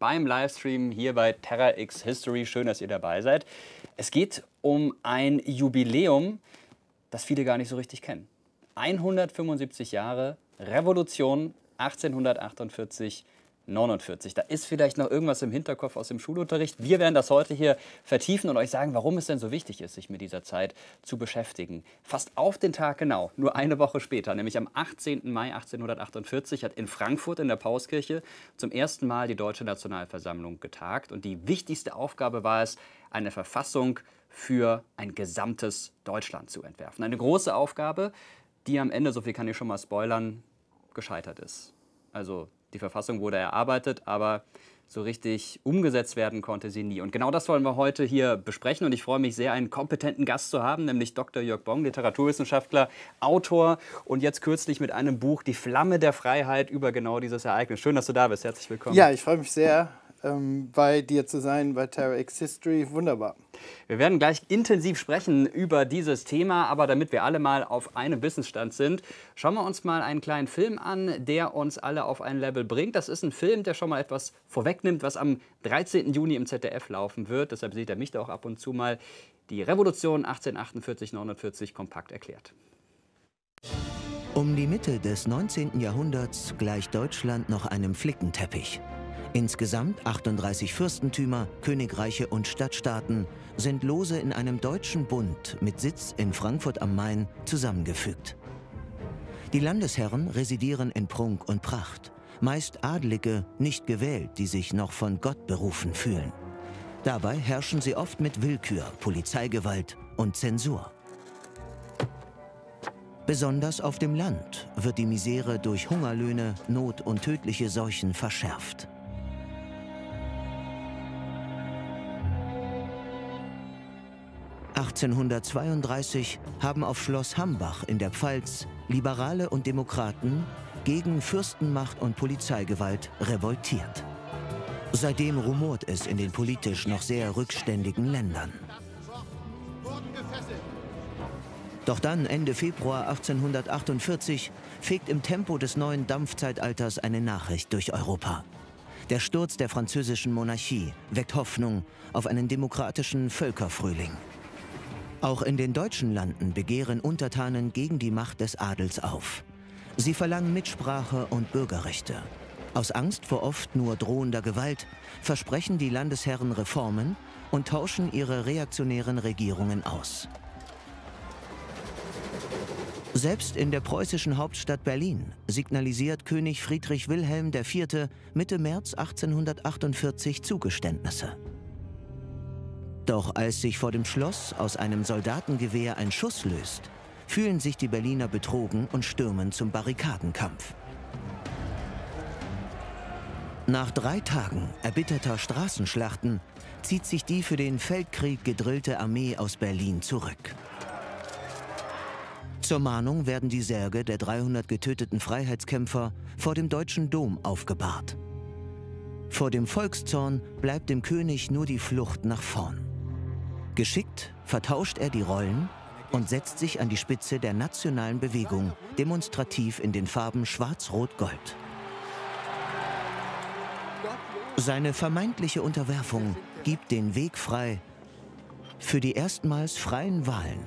beim Livestream hier bei Terra X History. Schön, dass ihr dabei seid. Es geht um ein Jubiläum, das viele gar nicht so richtig kennen. 175 Jahre Revolution 1848 49. Da ist vielleicht noch irgendwas im Hinterkopf aus dem Schulunterricht. Wir werden das heute hier vertiefen und euch sagen, warum es denn so wichtig ist, sich mit dieser Zeit zu beschäftigen. Fast auf den Tag genau, nur eine Woche später, nämlich am 18. Mai 1848, hat in Frankfurt in der Pauskirche zum ersten Mal die Deutsche Nationalversammlung getagt. Und die wichtigste Aufgabe war es, eine Verfassung für ein gesamtes Deutschland zu entwerfen. Eine große Aufgabe, die am Ende, so viel kann ich schon mal spoilern, gescheitert ist. Also die Verfassung wurde erarbeitet, aber so richtig umgesetzt werden konnte sie nie. Und genau das wollen wir heute hier besprechen. Und ich freue mich sehr, einen kompetenten Gast zu haben, nämlich Dr. Jörg Bong, Literaturwissenschaftler, Autor und jetzt kürzlich mit einem Buch Die Flamme der Freiheit über genau dieses Ereignis. Schön, dass du da bist. Herzlich willkommen. Ja, ich freue mich sehr ähm, bei dir zu sein, bei Terra X History. Wunderbar. Wir werden gleich intensiv sprechen über dieses Thema, aber damit wir alle mal auf einem Wissensstand sind, schauen wir uns mal einen kleinen Film an, der uns alle auf ein Level bringt. Das ist ein Film, der schon mal etwas vorwegnimmt, was am 13. Juni im ZDF laufen wird. Deshalb seht ihr mich da auch ab und zu mal. Die Revolution 1848-49 kompakt erklärt. Um die Mitte des 19. Jahrhunderts gleicht Deutschland noch einem Flickenteppich. Insgesamt 38 Fürstentümer, Königreiche und Stadtstaaten sind lose in einem deutschen Bund mit Sitz in Frankfurt am Main zusammengefügt. Die Landesherren residieren in Prunk und Pracht, meist Adlige, nicht gewählt, die sich noch von Gott berufen fühlen. Dabei herrschen sie oft mit Willkür, Polizeigewalt und Zensur. Besonders auf dem Land wird die Misere durch Hungerlöhne, Not und tödliche Seuchen verschärft. 1832 haben auf Schloss Hambach in der Pfalz Liberale und Demokraten gegen Fürstenmacht und Polizeigewalt revoltiert. Seitdem rumort es in den politisch noch sehr rückständigen Ländern. Doch dann, Ende Februar 1848, fegt im Tempo des neuen Dampfzeitalters eine Nachricht durch Europa. Der Sturz der französischen Monarchie weckt Hoffnung auf einen demokratischen Völkerfrühling. Auch in den deutschen Landen begehren Untertanen gegen die Macht des Adels auf. Sie verlangen Mitsprache und Bürgerrechte. Aus Angst vor oft nur drohender Gewalt versprechen die Landesherren Reformen und tauschen ihre reaktionären Regierungen aus. Selbst in der preußischen Hauptstadt Berlin signalisiert König Friedrich Wilhelm IV. Mitte März 1848 Zugeständnisse. Doch als sich vor dem Schloss aus einem Soldatengewehr ein Schuss löst, fühlen sich die Berliner betrogen und stürmen zum Barrikadenkampf. Nach drei Tagen erbitterter Straßenschlachten zieht sich die für den Feldkrieg gedrillte Armee aus Berlin zurück. Zur Mahnung werden die Särge der 300 getöteten Freiheitskämpfer vor dem Deutschen Dom aufgebahrt. Vor dem Volkszorn bleibt dem König nur die Flucht nach vorn. Geschickt vertauscht er die Rollen und setzt sich an die Spitze der nationalen Bewegung demonstrativ in den Farben Schwarz-Rot-Gold. Seine vermeintliche Unterwerfung gibt den Weg frei für die erstmals freien Wahlen.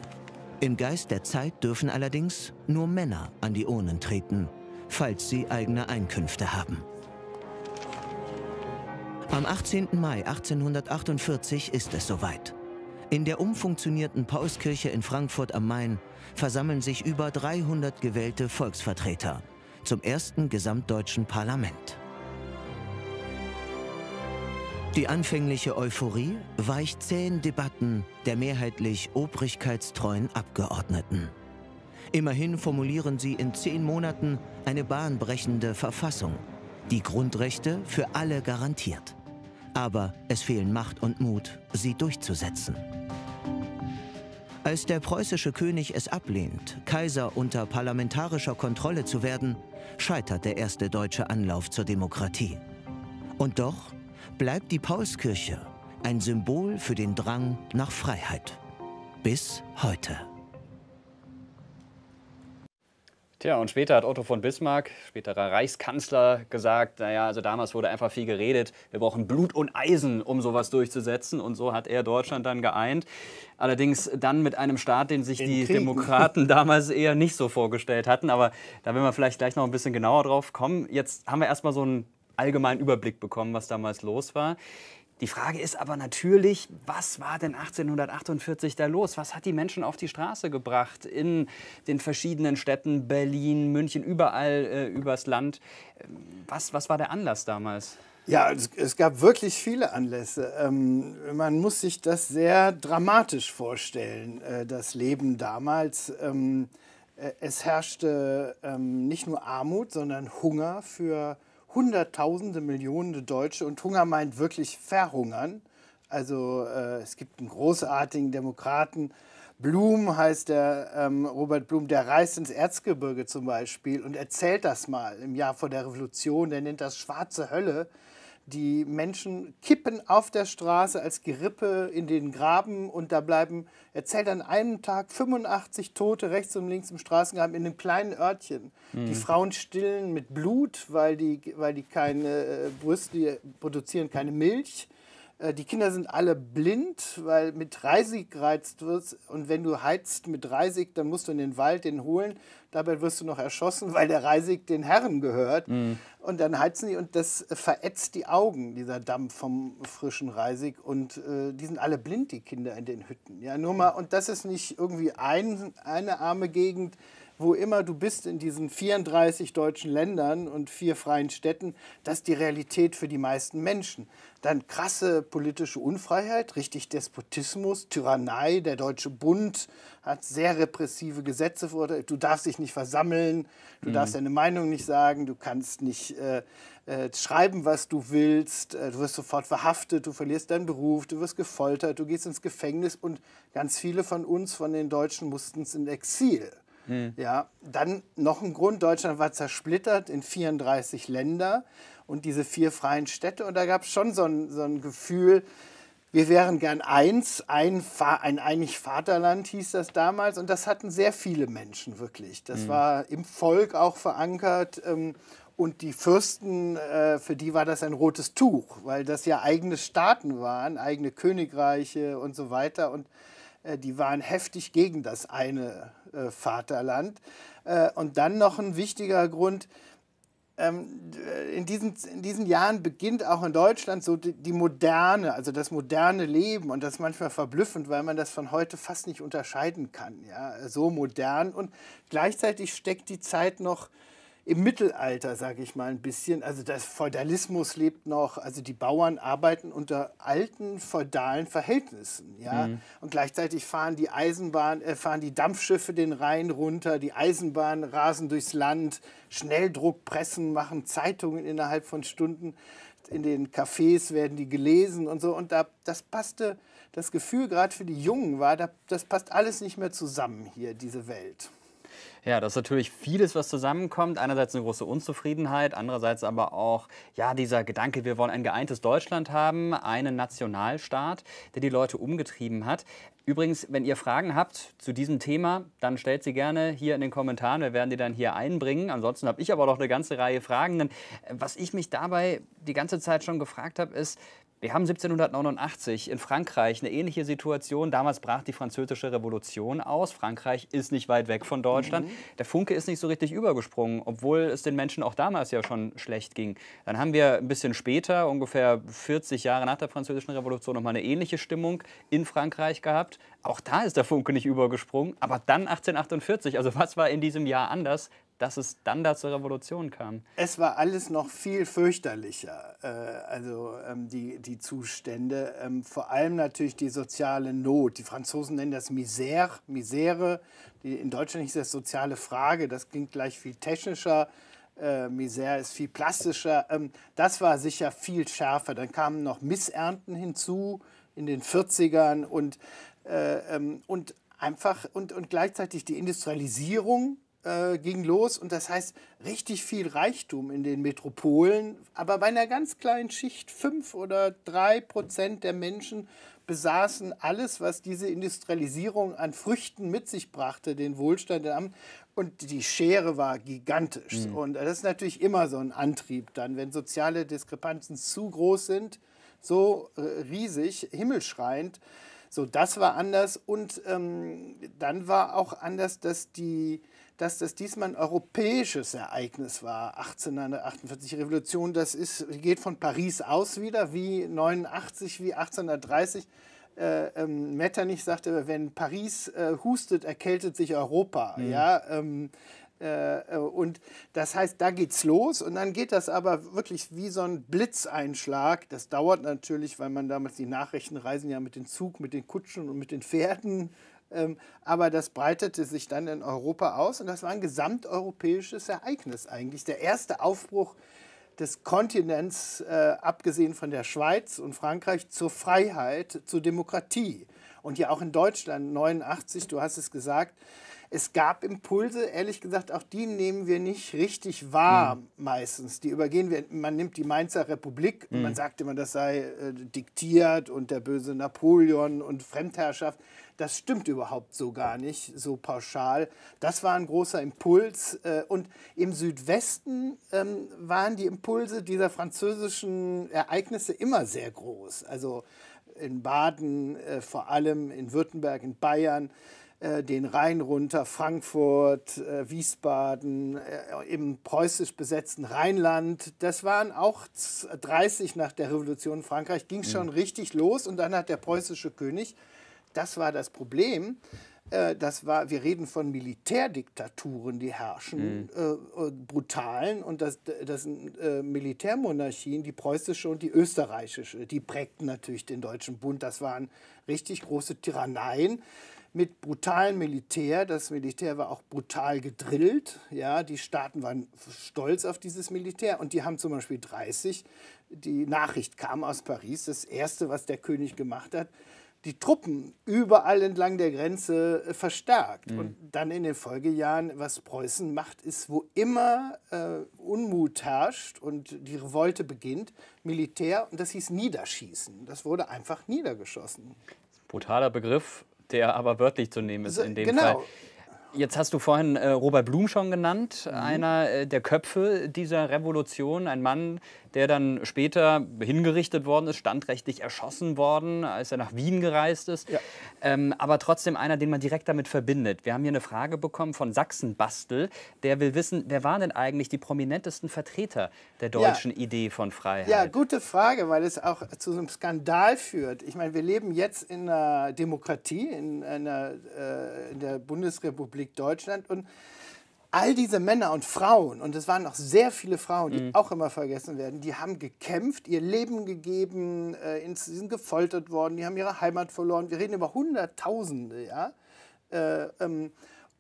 Im Geist der Zeit dürfen allerdings nur Männer an die Urnen treten, falls sie eigene Einkünfte haben. Am 18. Mai 1848 ist es soweit. In der umfunktionierten Paulskirche in Frankfurt am Main versammeln sich über 300 gewählte Volksvertreter zum ersten gesamtdeutschen Parlament. Die anfängliche Euphorie weicht zähen Debatten der mehrheitlich obrigkeitstreuen Abgeordneten. Immerhin formulieren sie in zehn Monaten eine bahnbrechende Verfassung, die Grundrechte für alle garantiert. Aber es fehlen Macht und Mut, sie durchzusetzen. Als der preußische König es ablehnt, Kaiser unter parlamentarischer Kontrolle zu werden, scheitert der erste deutsche Anlauf zur Demokratie. Und doch bleibt die Paulskirche ein Symbol für den Drang nach Freiheit. Bis heute. Tja, und später hat Otto von Bismarck, späterer Reichskanzler, gesagt, naja, also damals wurde einfach viel geredet, wir brauchen Blut und Eisen, um sowas durchzusetzen. Und so hat er Deutschland dann geeint. Allerdings dann mit einem Staat, den sich den die Kriegen. Demokraten damals eher nicht so vorgestellt hatten. Aber da will man vielleicht gleich noch ein bisschen genauer drauf kommen. Jetzt haben wir erstmal so einen allgemeinen Überblick bekommen, was damals los war. Die Frage ist aber natürlich, was war denn 1848 da los? Was hat die Menschen auf die Straße gebracht in den verschiedenen Städten, Berlin, München, überall äh, übers Land? Ähm, was, was war der Anlass damals? Ja, es, es, gab wirklich viele Anlässe. Ähm, man muss sich das sehr dramatisch vorstellen, äh, das Leben damals. Ähm, äh, es herrschte ähm, nicht nur Armut, sondern Hunger für Hunderttausende, Millionen Deutsche und Hunger meint wirklich verhungern. Also äh, es gibt einen großartigen Demokraten, Blum heißt der, ähm, Robert Blum, der reist ins Erzgebirge zum Beispiel und erzählt das mal im Jahr vor der Revolution. Der nennt das schwarze Hölle, die Menschen kippen auf der Straße als Gerippe in den Graben und da bleiben, erzählt an einem Tag 85 Tote rechts und links im Straßengraben in einem kleinen Örtchen. Mhm. Die Frauen stillen mit Blut, weil die, weil die keine äh, Brüste produzieren, keine Milch. Äh, die Kinder sind alle blind, weil mit Reisig gereizt wird. Und wenn du heizt mit Reisig, dann musst du in den Wald den holen. Dabei wirst du noch erschossen, weil der Reisig den Herren gehört. Mhm. Und dann heizen die und das verätzt die Augen, dieser Dampf vom frischen Reisig. Und äh, die sind alle blind, die Kinder in den Hütten. Ja, nur mal, und das ist nicht irgendwie ein, eine arme Gegend wo immer du bist in diesen 34 deutschen Ländern und vier freien Städten, das ist die Realität für die meisten Menschen. Dann krasse politische Unfreiheit, richtig Despotismus, Tyrannei, der Deutsche Bund hat sehr repressive Gesetze verurteilt. Du darfst dich nicht versammeln, du mhm. darfst deine Meinung nicht sagen, du kannst nicht äh, äh, schreiben, was du willst, äh, du wirst sofort verhaftet, du verlierst deinen Beruf, du wirst gefoltert, du gehst ins Gefängnis und ganz viele von uns, von den Deutschen, mussten ins Exil. Hm. Ja, dann noch ein Grund, Deutschland war zersplittert in 34 Länder und diese vier freien Städte. Und da gab es schon so ein, so ein Gefühl, wir wären gern eins, ein, ein einig Vaterland hieß das damals. Und das hatten sehr viele Menschen wirklich. Das mhm. war im Volk auch verankert. Ähm, und die Fürsten, äh, für die war das ein rotes Tuch, weil das ja eigene Staaten waren, eigene Königreiche und so weiter. Und äh, die waren heftig gegen das eine äh, Vaterland. Äh, und dann noch ein wichtiger Grund, ähm, in, diesen, in diesen Jahren beginnt auch in Deutschland so die, die, moderne, also das moderne Leben und das ist manchmal verblüffend, weil man das von heute fast nicht unterscheiden kann. Ja? So modern und gleichzeitig steckt die Zeit noch im Mittelalter, sage ich mal ein bisschen. Also das Feudalismus lebt noch, also die Bauern arbeiten unter alten feudalen Verhältnissen, ja. Mhm. Und gleichzeitig fahren die Eisenbahn, äh, fahren die Dampfschiffe den Rhein runter, die Eisenbahnen rasen durchs Land, Schnelldruckpressen machen Zeitungen innerhalb von Stunden. In den Cafés werden die gelesen und so. Und da, das passte, das Gefühl gerade für die Jungen war, da, das passt alles nicht mehr zusammen hier, diese Welt. Ja, das ist natürlich vieles, was zusammenkommt. Einerseits eine große Unzufriedenheit, andererseits aber auch ja, dieser Gedanke, wir wollen ein geeintes Deutschland haben, einen Nationalstaat, der die Leute umgetrieben hat. Übrigens, wenn ihr Fragen habt zu diesem Thema, dann stellt sie gerne hier in den Kommentaren. Wir werden die dann hier einbringen. Ansonsten habe ich aber noch eine ganze Reihe Fragen. Denn äh, was ich mich dabei die ganze Zeit schon gefragt habe, ist, wir haben 1789 in Frankreich eine ähnliche Situation. Damals brach die französische Revolution aus. Frankreich ist nicht weit weg von Deutschland. Mhm. Der Funke ist nicht so richtig übergesprungen, obwohl es den Menschen auch damals ja schon schlecht ging. Dann haben wir ein bisschen später, ungefähr 40 Jahre nach der französischen Revolution, nochmal eine ähnliche Stimmung in Frankreich gehabt. Auch da ist der Funke nicht übergesprungen. Aber dann 1848, also was war in diesem Jahr anders? dass es dann da zur Revolution kam. Es war alles noch viel fürchterlicher, äh, also ähm, die, die Zustände. Ähm, vor allem natürlich die soziale Not. Die Franzosen nennen das Misère, Misere. Die, in Deutschland ist das soziale Frage. Das klingt gleich viel technischer. Äh, Misère ist viel plastischer. Ähm, das war sicher viel schärfer. Dann kamen noch Missernten hinzu in den 40ern und, äh, ähm, und einfach und, und gleichzeitig die Industrialisierung äh, ging los und das heißt richtig viel Reichtum in den Metropolen, aber bei einer ganz kleinen Schicht, fünf oder drei Prozent der Menschen besaßen alles, was diese Industrialisierung an Früchten mit sich brachte, den Wohlstand der Und die Schere war gigantisch. Mhm. Und das ist natürlich immer so ein Antrieb dann, wenn soziale Diskrepanzen zu groß sind, so äh, riesig, himmelschreiend. So, das war anders. Und ähm, dann war auch anders, dass die dass das diesmal ein europäisches Ereignis war. 1848 Revolution, das ist, geht von Paris aus wieder, wie 89, wie 1830. Äh, ähm, Metternich sagte, wenn Paris äh, hustet, erkältet sich Europa. Mhm. Ja, ähm, äh, äh, und das heißt, da geht's los und dann geht das aber wirklich wie so ein Blitzeinschlag. Das dauert natürlich, weil man damals die Nachrichten reisen ja mit dem Zug, mit den Kutschen und mit den Pferden ähm, aber das breitete sich dann in Europa aus und das war ein gesamteuropäisches Ereignis eigentlich. Der erste Aufbruch des Kontinents, äh, abgesehen von der Schweiz und Frankreich, zur Freiheit, zur Demokratie. Und ja auch in Deutschland 89, du hast es gesagt, es gab Impulse, ehrlich gesagt, auch die nehmen wir nicht richtig wahr mhm. meistens. Die übergehen wir. Man nimmt die Mainzer Republik mhm. und man hm. sagt immer, das sei äh, diktiert und der böse Napoleon und Fremdherrschaft. Das stimmt überhaupt so gar nicht, so pauschal. Das war ein großer Impuls. Äh, und im Südwesten ähm, waren die Impulse dieser französischen Ereignisse immer sehr groß. Also in Baden, äh, vor allem in Württemberg, in Bayern. Äh, den Rhein runter, Frankfurt, äh, Wiesbaden, äh, im preußisch besetzten Rheinland. Das waren auch 30 nach der Revolution in Frankreich, ging mhm. schon mhm. richtig los und dann hat der preußische König, das war das Problem, das war, wir reden von Militärdiktaturen, die herrschen, mhm. äh, brutalen und das, das sind äh, Militärmonarchien, die preußische und die österreichische, die prägten natürlich den Deutschen Bund, das waren richtig große Tyranneien mit brutalem Militär. Das Militär war auch brutal gedrillt. Ja, die Staaten waren stolz auf dieses Militär und die haben zum Beispiel 30. Die Nachricht kam aus Paris. Das erste, was der König gemacht hat, die Truppen überall entlang der Grenze äh, verstärkt. Mhm. Und dann in den Folgejahren, was Preußen macht, ist, wo immer äh, Unmut herrscht und die Revolte beginnt, Militär, und das hieß Niederschießen. Das wurde einfach niedergeschossen. Brutaler Begriff, der aber wörtlich zu nehmen ist in dem genau. Fall. Jetzt hast du vorhin äh, Robert Blum schon genannt, mhm. einer äh, der Köpfe dieser Revolution, ein Mann, der dann später hingerichtet worden ist, standrechtlich erschossen worden, als er nach Wien gereist ist. Ja. Ähm, aber trotzdem einer, den man direkt damit verbindet. Wir haben hier eine Frage bekommen von Sachsen-Bastel, der will wissen, wer waren denn eigentlich die prominentesten Vertreter der deutschen ja. Idee von Freiheit? Ja, gute Frage, weil es auch zu einem Skandal führt. Ich meine, wir leben jetzt in einer Demokratie, in, einer, äh, in der Bundesrepublik Deutschland und all diese Männer und Frauen, und es waren auch sehr viele Frauen, die mhm. auch immer vergessen werden, die haben gekämpft, ihr Leben gegeben, äh, sind gefoltert worden, die haben ihre Heimat verloren. Wir reden über Hunderttausende, ja. Äh, ähm,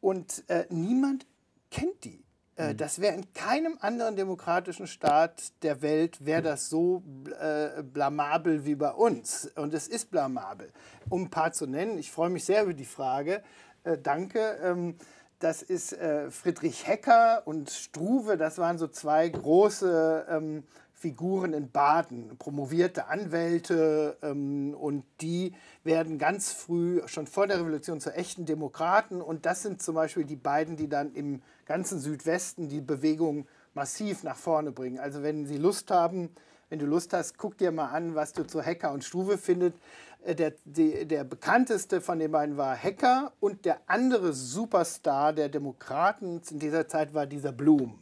und äh, niemand kennt die. Äh, mhm. Das wäre in keinem anderen demokratischen Staat der Welt, wäre mhm. das so äh, blamabel wie bei uns. Und es ist blamabel. Um ein paar zu nennen, ich freue mich sehr über die Frage. Äh, danke. Ähm, das ist äh, Friedrich Hecker und Struve, das waren so zwei große ähm, Figuren in Baden, promovierte Anwälte ähm, und die werden ganz früh, schon vor der Revolution, zu echten Demokraten und das sind zum Beispiel die beiden, die dann im ganzen Südwesten die Bewegung massiv nach vorne bringen. Also wenn sie Lust haben, wenn du Lust hast, guck dir mal an, was du zu Hacker und Struve findest. Äh, der, der, der bekannteste von den beiden war Hacker und der andere Superstar der Demokraten in dieser Zeit war dieser Blum.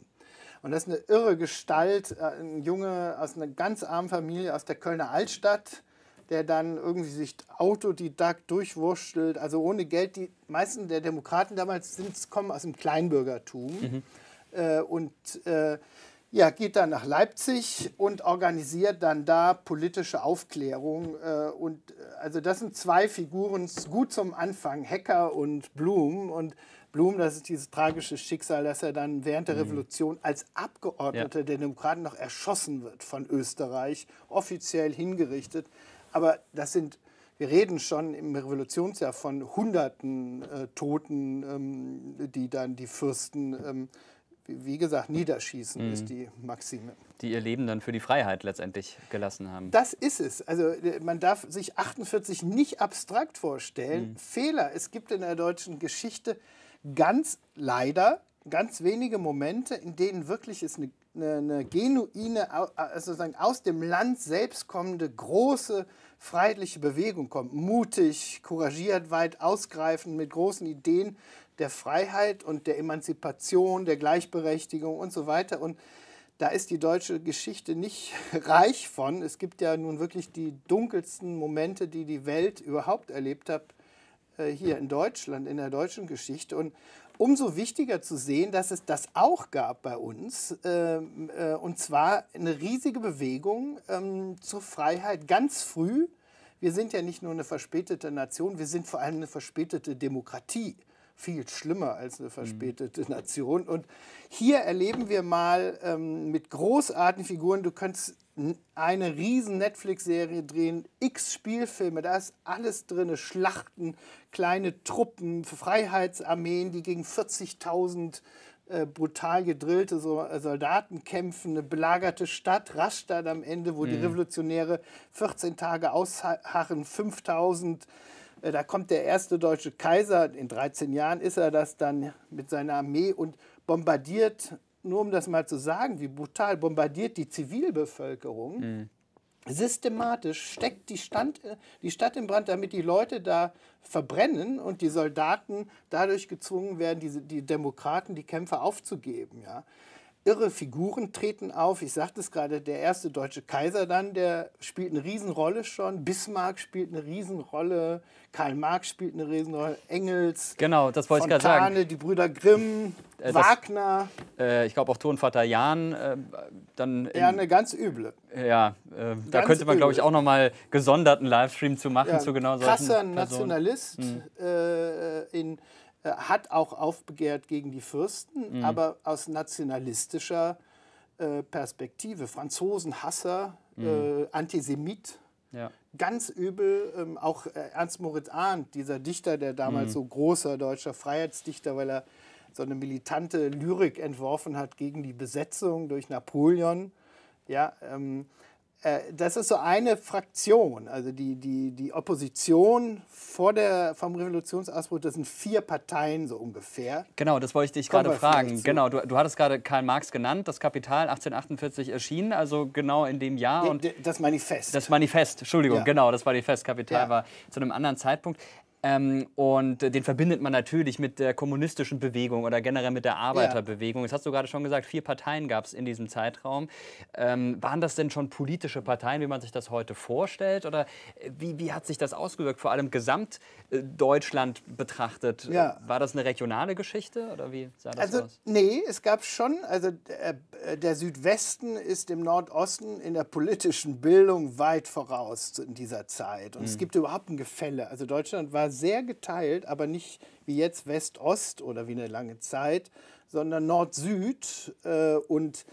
Und das ist eine irre Gestalt, äh, ein Junge aus einer ganz armen Familie aus der Kölner Altstadt, der dann irgendwie sich autodidakt durchwurschtelt, also ohne Geld. Die meisten der Demokraten damals sind, kommen aus dem Kleinbürgertum. Mhm. Äh, und äh, ja, geht dann nach Leipzig und organisiert dann da politische Aufklärung. Äh, und äh, also das sind zwei Figuren gut zum Anfang, Hacker und Blum. Und Blum, das ist dieses tragische Schicksal, dass er dann während der mhm. Revolution als Abgeordneter ja. der Demokraten noch erschossen wird von Österreich, offiziell hingerichtet. Aber das sind, wir reden schon im Revolutionsjahr von Hunderten äh, Toten, ähm, die dann die Fürsten ähm, wie gesagt, mhm. niederschießen mhm. ist die Maxime. Die ihr Leben dann für die Freiheit letztendlich gelassen haben. Das ist es. Also äh, man darf sich 48 nicht abstrakt vorstellen. Mhm. Fehler. Es gibt in der deutschen Geschichte ganz leider ganz wenige Momente, in denen wirklich es eine, eine, eine genuine, also sozusagen aus dem Land selbst kommende große freiheitliche Bewegung kommt. Mutig, couragiert, weit ausgreifend, mit großen Ideen der Freiheit und der Emanzipation, der Gleichberechtigung und so weiter. Und da ist die deutsche Geschichte nicht reich von. Es gibt ja nun wirklich die dunkelsten Momente, die die Welt überhaupt erlebt hat, äh, hier in Deutschland, in der deutschen Geschichte. Und umso wichtiger zu sehen, dass es das auch gab bei uns. Ähm, äh, und zwar eine riesige Bewegung ähm, zur Freiheit ganz früh. Wir sind ja nicht nur eine verspätete Nation, wir sind vor allem eine verspätete Demokratie viel schlimmer als eine mhm. verspätete Nation. Und hier erleben wir mal ähm, mit großartigen Figuren, du könntest eine riesen Netflix-Serie drehen, x Spielfilme, da ist alles drin, Schlachten, kleine Truppen, Freiheitsarmeen, die gegen 40.000 äh, brutal gedrillte äh, Soldaten kämpfen, eine belagerte Stadt, Rastatt am Ende, wo mhm. die Revolutionäre 14 Tage ausharren, 5000 äh, da kommt der erste deutsche Kaiser, in 13 Jahren ist er das dann mit seiner Armee und bombardiert, nur um das mal zu sagen, wie brutal, bombardiert die Zivilbevölkerung. Mhm. Systematisch steckt die, Stand, äh, die Stadt in Brand, damit die Leute da verbrennen und die Soldaten dadurch gezwungen werden, die, die Demokraten, die Kämpfer aufzugeben. Ja irre Figuren treten auf. Ich sagte es gerade, der erste deutsche Kaiser dann, der spielt eine Riesenrolle schon. Bismarck spielt eine Riesenrolle. Karl Marx spielt eine Riesenrolle. Engels. Genau, das wollte Fontane, ich gerade sagen. Die Brüder Grimm, äh, Wagner. Das, äh, ich glaube auch Tonvater Jan. Äh, dann ja, eine ganz üble. Ja, äh, ganz da könnte man, glaube ich, auch nochmal gesonderten Livestream zu machen ja, zu genau solchen Krasser Personen. Nationalist mhm. Äh, in äh, hat auch aufbegehrt gegen die Fürsten, mhm. aber aus nationalistischer äh, Perspektive. Franzosenhasser, äh, mhm. Antisemit. Ja. Ganz übel, ähm, auch Ernst Moritz Arndt, dieser Dichter, der damals mhm. so großer deutscher Freiheitsdichter, weil er so eine militante Lyrik entworfen hat gegen die Besetzung durch Napoleon. Ja, ähm, äh, das ist so eine Fraktion, also die, die, die Opposition vor der, vom Revolutionsausbruch, das sind vier Parteien so ungefähr. Genau, das wollte ich dich gerade fragen. Genau, du, du hattest gerade Karl Marx genannt, das Kapital 1848 erschienen, also genau in dem Jahr. Und das Manifest. Das Manifest, Entschuldigung, ja. genau, das Manifest. Kapital ja. war zu einem anderen Zeitpunkt. Ähm, und den verbindet man natürlich mit der kommunistischen Bewegung oder generell mit der Arbeiterbewegung. Ja. Das hast du gerade schon gesagt, vier Parteien gab es in diesem Zeitraum. Ähm, waren das denn schon politische Parteien, wie man sich das heute vorstellt? Oder äh, wie, wie hat sich das ausgewirkt, vor allem Gesamtdeutschland äh, betrachtet? Ja. War das eine regionale Geschichte oder wie sah das also, aus? Nee, es gab schon, also äh, der Südwesten ist im Nordosten in der politischen Bildung weit voraus in dieser Zeit. Und mhm. es hm. gibt überhaupt ein Gefälle. Also Deutschland war sehr geteilt, aber nicht wie jetzt West-Ost oder wie eine lange Zeit, sondern Nord-Süd äh, und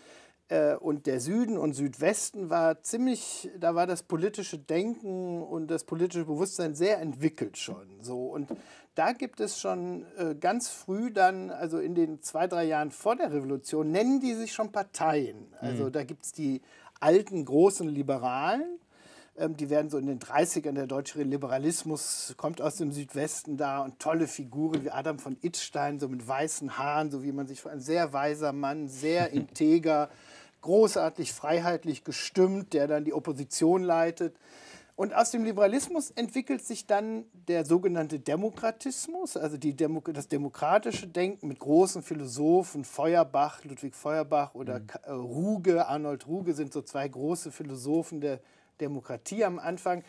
äh, und der Süden und Südwesten war ziemlich, da war das politische Denken und das politische Bewusstsein sehr entwickelt schon. So. Und da gibt es schon äh, ganz früh dann, also in den zwei, drei Jahren vor der Revolution, nennen die sich schon Parteien. Also mhm. da gibt es die alten großen Liberalen, ähm, die werden so in den 30ern, der deutsche Liberalismus kommt aus dem Südwesten da und tolle Figuren wie Adam von Itzstein, so mit weißen Haaren, so wie man sich vor ein sehr weiser Mann, sehr integer, großartig freiheitlich gestimmt, der dann die Opposition leitet. Und aus dem Liberalismus entwickelt sich dann der sogenannte Demokratismus, also Demo das demokratische Denken mit großen Philosophen, Feuerbach, Ludwig Feuerbach oder mhm. Äh, Ruge, Arnold Ruge sind so zwei große Philosophen der Demokratie am Anfang.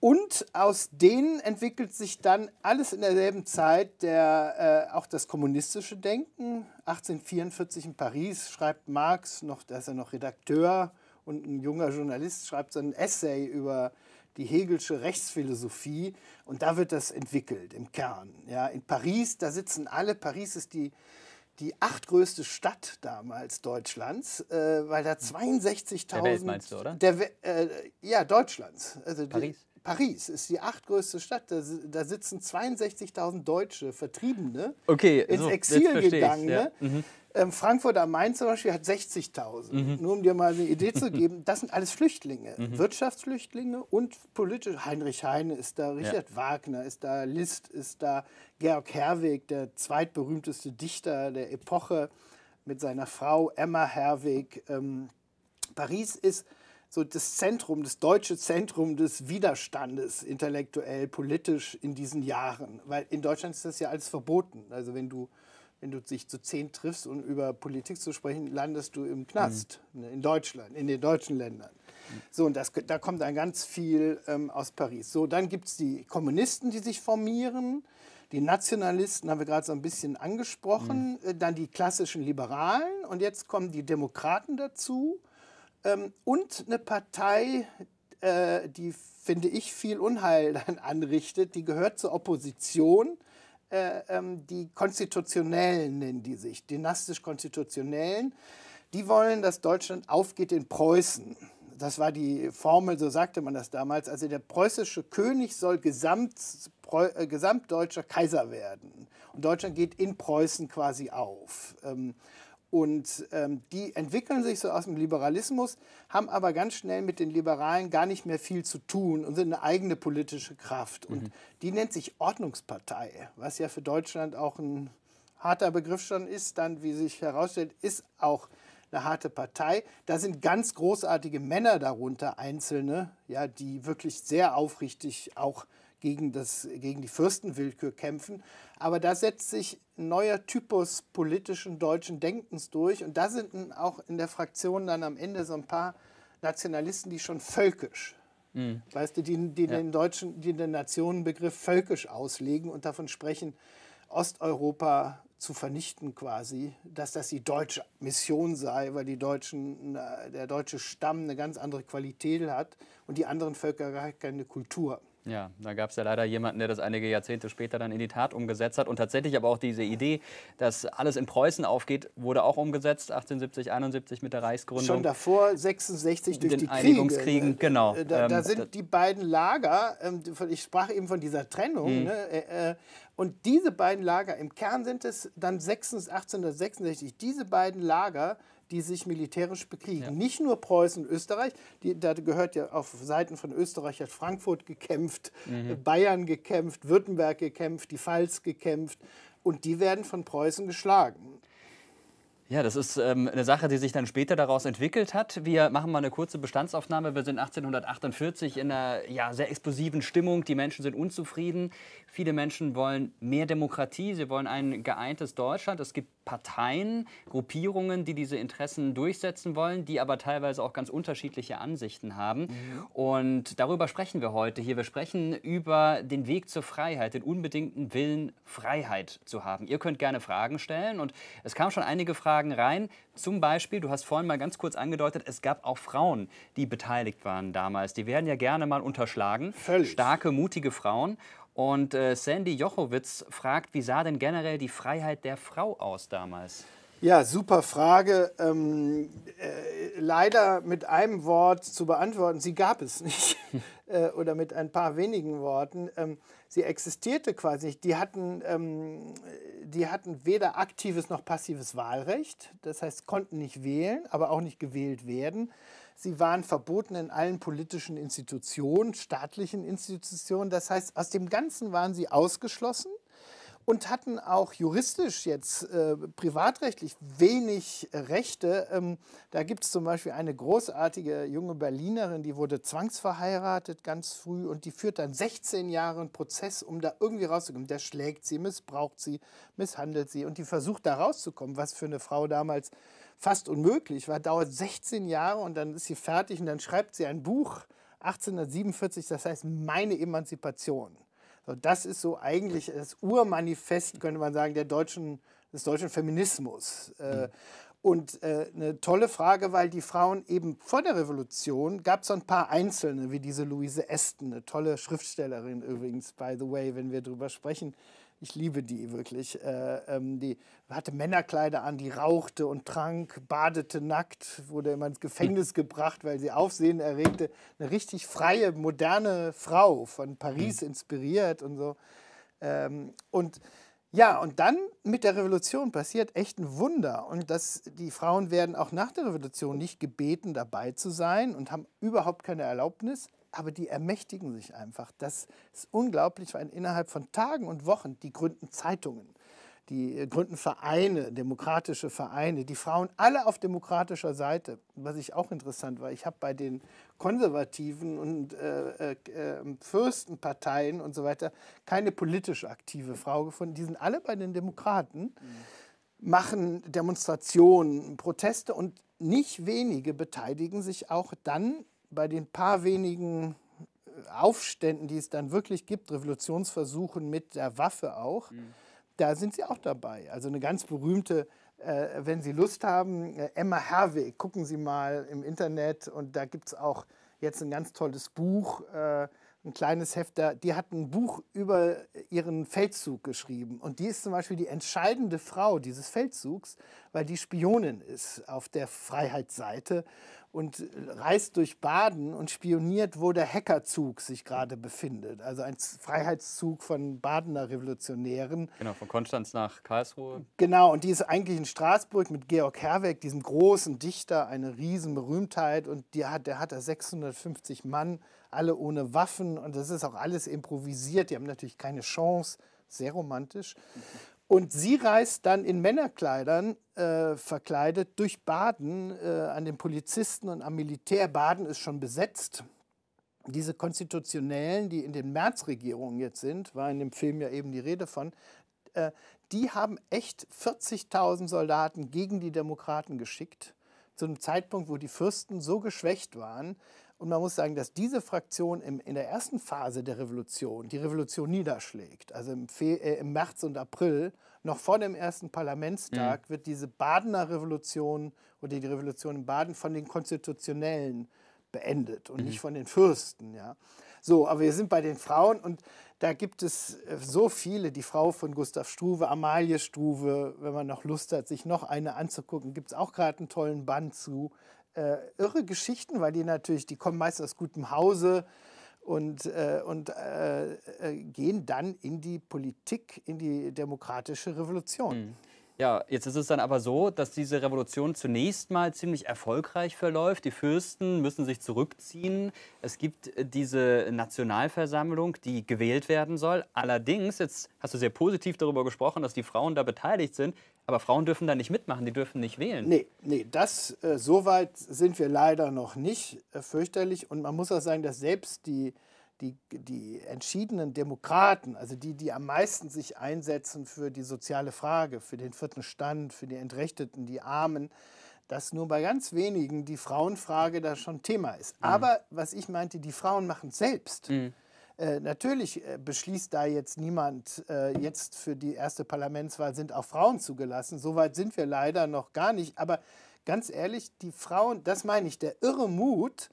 Und aus denen entwickelt sich dann alles in derselben Zeit der, äh, auch das kommunistische Denken. 1844 in Paris schreibt Marx, noch, da ist er noch Redakteur und ein junger Journalist, schreibt so ein Essay über die Hegelsche Rechtsphilosophie und da wird das entwickelt im Kern. Ja, in Paris, da sitzen alle, Paris ist die die achtgrößte Stadt damals Deutschlands, äh, weil da 62.000... Hm. Der Welt meinst du, oder? Der, äh, ja, Deutschlands. Also Paris? Die, Paris ist die achtgrößte Stadt. Da, da sitzen 62.000 Deutsche, Vertriebene, okay, ins so, Exil gegangen. Ja. Ne? Mhm. Ähm, Frankfurt am Main zum Beispiel hat 60.000. Mhm. Nur um dir mal eine Idee zu geben, das sind alles Flüchtlinge. Mhm. Wirtschaftsflüchtlinge und politische. Heinrich Heine ist da, Richard ja. Wagner ist da, Liszt ist da, Georg Herweg, der zweitberühmteste Dichter der Epoche mit seiner Frau Emma Herweg. Ähm, Paris ist so das Zentrum, das deutsche Zentrum des Widerstandes intellektuell, politisch in diesen Jahren. Weil in Deutschland ist das ja alles verboten. Also wenn du wenn du dich zu zehn triffst, um über Politik zu sprechen, landest du im Knast mhm. Ne, in Deutschland, in den deutschen Ländern. Mhm. So, und das, da kommt dann ganz viel ähm, aus Paris. So, dann gibt es die Kommunisten, die sich formieren. Die Nationalisten haben wir gerade so ein bisschen angesprochen, mhm. Äh, dann die klassischen Liberalen und jetzt kommen die Demokraten dazu ähm, und eine Partei, äh, die, finde ich, viel Unheil dann anrichtet, die gehört zur Opposition, äh, ähm, die Konstitutionellen nennen die sich, dynastisch-konstitutionellen, die wollen, dass Deutschland aufgeht in Preußen. Das war die Formel, so sagte man das damals. Also der preußische König soll gesamt, äh, gesamtdeutscher Kaiser werden. Und Deutschland geht in Preußen quasi auf. Ähm, und ähm, die entwickeln sich so aus dem Liberalismus, haben aber ganz schnell mit den Liberalen gar nicht mehr viel zu tun und sind eine eigene politische Kraft. Und mhm. die nennt sich Ordnungspartei, was ja für Deutschland auch ein harter Begriff schon ist. Dann, wie sich herausstellt, ist auch eine harte Partei. Da sind ganz großartige Männer darunter, einzelne, ja, die wirklich sehr aufrichtig auch gegen, das, gegen die Fürstenwillkür kämpfen. Aber da setzt sich ein neuer Typus politischen deutschen Denkens durch. Und da sind auch in der Fraktion dann am Ende so ein paar Nationalisten, die schon völkisch, mhm. weißt du, die, die ja. den deutschen, die den Nationenbegriff völkisch auslegen und davon sprechen, Osteuropa zu vernichten quasi, dass das die deutsche Mission sei, weil die Deutschen, äh, der deutsche Stamm eine ganz andere Qualität hat und die anderen Völker gar keine Kultur. Ja, da gab es ja leider jemanden, der das einige Jahrzehnte später dann in die Tat umgesetzt hat. Und tatsächlich aber auch diese Idee, dass alles in Preußen aufgeht, wurde auch umgesetzt, 1870, 71 mit der Reichsgründung. Schon davor, 66 durch den die Einigungskriegen, Kriege. Äh, genau. Äh, da, da ähm, sind die beiden Lager, ähm, ich sprach eben von dieser Trennung, mhm. ne? Äh, und diese beiden Lager, im Kern sind es dann 1866, diese beiden Lager, die sich militärisch bekriegen. Ja. Nicht nur Preußen, Österreich, die, da gehört ja auf Seiten von Österreich hat Frankfurt gekämpft, mhm. Bayern gekämpft, Württemberg gekämpft, die Pfalz gekämpft und die werden von Preußen geschlagen. Ja, das ist ähm, eine Sache, die sich dann später daraus entwickelt hat. Wir machen mal eine kurze Bestandsaufnahme. Wir sind 1848 in einer ja, sehr explosiven Stimmung. Die Menschen sind unzufrieden. Viele Menschen wollen mehr Demokratie. Sie wollen ein geeintes Deutschland. Es gibt Parteien, Gruppierungen, die diese Interessen durchsetzen wollen, die aber teilweise auch ganz unterschiedliche Ansichten haben. Mhm. Und darüber sprechen wir heute hier. Wir sprechen über den Weg zur Freiheit, den unbedingten Willen, Freiheit zu haben. Ihr könnt gerne Fragen stellen und es kamen schon einige Fragen rein. Zum Beispiel, du hast vorhin mal ganz kurz angedeutet, es gab auch Frauen, die beteiligt waren damals. Die werden ja gerne mal unterschlagen. Völlig. Starke, mutige Frauen. Und äh, Sandy Jochowitz fragt, wie sah denn generell die Freiheit der Frau aus damals? Ja, super Frage. Ähm, äh, leider mit einem Wort zu beantworten, sie gab es nicht. äh, oder mit ein paar wenigen Worten. Ähm, sie existierte quasi nicht. Die hatten, ähm, die hatten weder aktives noch passives Wahlrecht. Das heißt, konnten nicht wählen, aber auch nicht gewählt werden. Sie waren verboten in allen politischen Institutionen, staatlichen Institutionen. Das heißt, aus dem Ganzen waren sie ausgeschlossen und hatten auch juristisch jetzt äh, privatrechtlich wenig äh, Rechte. Ähm, da gibt es zum Beispiel eine großartige junge Berlinerin, die wurde zwangsverheiratet ganz früh und die führt dann 16 Jahre einen Prozess, um da irgendwie rauszukommen. Der schlägt sie, missbraucht sie, misshandelt sie und die versucht da rauszukommen, was für eine Frau damals äh, fast unmöglich war, dauert 16 Jahre und dann ist sie fertig und dann schreibt sie ein Buch 1847, das heißt Meine Emanzipation. So, das ist so eigentlich das Urmanifest, könnte man sagen, der deutschen, des deutschen Feminismus. Mhm. Und äh, eine tolle Frage, weil die Frauen eben vor der Revolution gab es so ein paar Einzelne, wie diese Louise Aston, eine tolle Schriftstellerin übrigens, by the way, wenn wir darüber sprechen, ich liebe die wirklich. Äh, ähm, die hatte Männerkleider an, die rauchte und trank, badete nackt, wurde immer ins Gefängnis hm. gebracht, weil sie Aufsehen erregte. Eine richtig freie, moderne Frau, von Paris hm. inspiriert und so. Ähm, und ja, und dann mit der Revolution passiert echt ein Wunder. Und das, die Frauen werden auch nach der Revolution nicht gebeten, dabei zu sein und haben überhaupt keine Erlaubnis aber die ermächtigen sich einfach. Das ist unglaublich, weil innerhalb von Tagen und Wochen, die gründen Zeitungen, die äh, gründen Vereine, demokratische Vereine, die Frauen alle auf demokratischer Seite. Was ich auch interessant war, ich habe bei den konservativen und äh, äh, ähm, Fürstenparteien und so weiter keine politisch aktive Frau gefunden. Die sind alle bei den Demokraten, mhm. machen Demonstrationen, Proteste und nicht wenige beteiligen sich auch dann bei den paar wenigen äh, Aufständen, die es dann wirklich gibt, Revolutionsversuchen mit der Waffe auch, mhm. da sind sie auch dabei. Also eine ganz berühmte, äh, wenn Sie Lust haben, äh, Emma Herweg, gucken Sie mal im Internet und da gibt es auch jetzt ein ganz tolles Buch. Äh, ein kleines Heft da, die hat ein Buch über ihren Feldzug geschrieben. Und die ist zum Beispiel die entscheidende Frau dieses Feldzugs, weil die Spionin ist auf der Freiheitsseite und reist durch Baden und spioniert, wo der Hackerzug sich gerade befindet. Also ein Freiheitszug von Badener Revolutionären. Genau, von Konstanz nach Karlsruhe. Genau, und die ist eigentlich in Straßburg mit Georg Herweg, diesem großen Dichter, eine Riesenberühmtheit. Und die hat, der hat da 650 Mann alle ohne Waffen und das ist auch alles improvisiert. Die haben natürlich keine Chance, sehr romantisch. Und sie reist dann in Männerkleidern äh, verkleidet durch Baden äh, an den Polizisten und am Militär. Baden ist schon besetzt. Diese Konstitutionellen, die in den Märzregierungen jetzt sind, war in dem Film ja eben die Rede von, äh, die haben echt 40.000 Soldaten gegen die Demokraten geschickt, zu einem Zeitpunkt, wo die Fürsten so geschwächt waren und man muss sagen, dass diese Fraktion im, in der ersten Phase der Revolution die Revolution niederschlägt. Also im, Fe äh, im März und April, noch vor dem ersten Parlamentstag, mhm. wird diese Badener Revolution oder die Revolution in Baden von den Konstitutionellen beendet und mhm. nicht von den Fürsten. Ja. So, aber wir sind bei den Frauen und da gibt es äh, so viele. Die Frau von Gustav Struve, Amalie Struve, wenn man noch Lust hat, sich noch eine anzugucken, gibt es auch gerade einen tollen Band zu äh, irre Geschichten, weil die natürlich, die kommen meist aus gutem Hause und, äh, und äh, äh, gehen dann in die Politik, in die demokratische Revolution. Mhm. Ja, jetzt ist es dann aber so, dass diese Revolution zunächst mal ziemlich erfolgreich verläuft. Die Fürsten müssen sich zurückziehen. Es gibt äh, diese Nationalversammlung, die gewählt werden soll. Allerdings, jetzt hast du sehr positiv darüber gesprochen, dass die Frauen da beteiligt sind. Aber Frauen dürfen da nicht mitmachen, die dürfen nicht wählen. Nee, nee, das, äh, so weit sind wir leider noch nicht, äh, fürchterlich. Und man muss auch sagen, dass selbst die, die, die entschiedenen Demokraten, also die, die am meisten sich einsetzen für die soziale Frage, für den vierten Stand, für die Entrechteten, die Armen, dass nur bei ganz wenigen die Frauenfrage da schon Thema ist. Mhm. Aber was ich meinte, die Frauen machen es selbst. Mhm. Äh, natürlich äh, beschließt da jetzt niemand, äh, jetzt für die erste Parlamentswahl sind auch Frauen zugelassen. Soweit sind wir leider noch gar nicht. Aber ganz ehrlich, die Frauen, das meine ich, der irre Mut,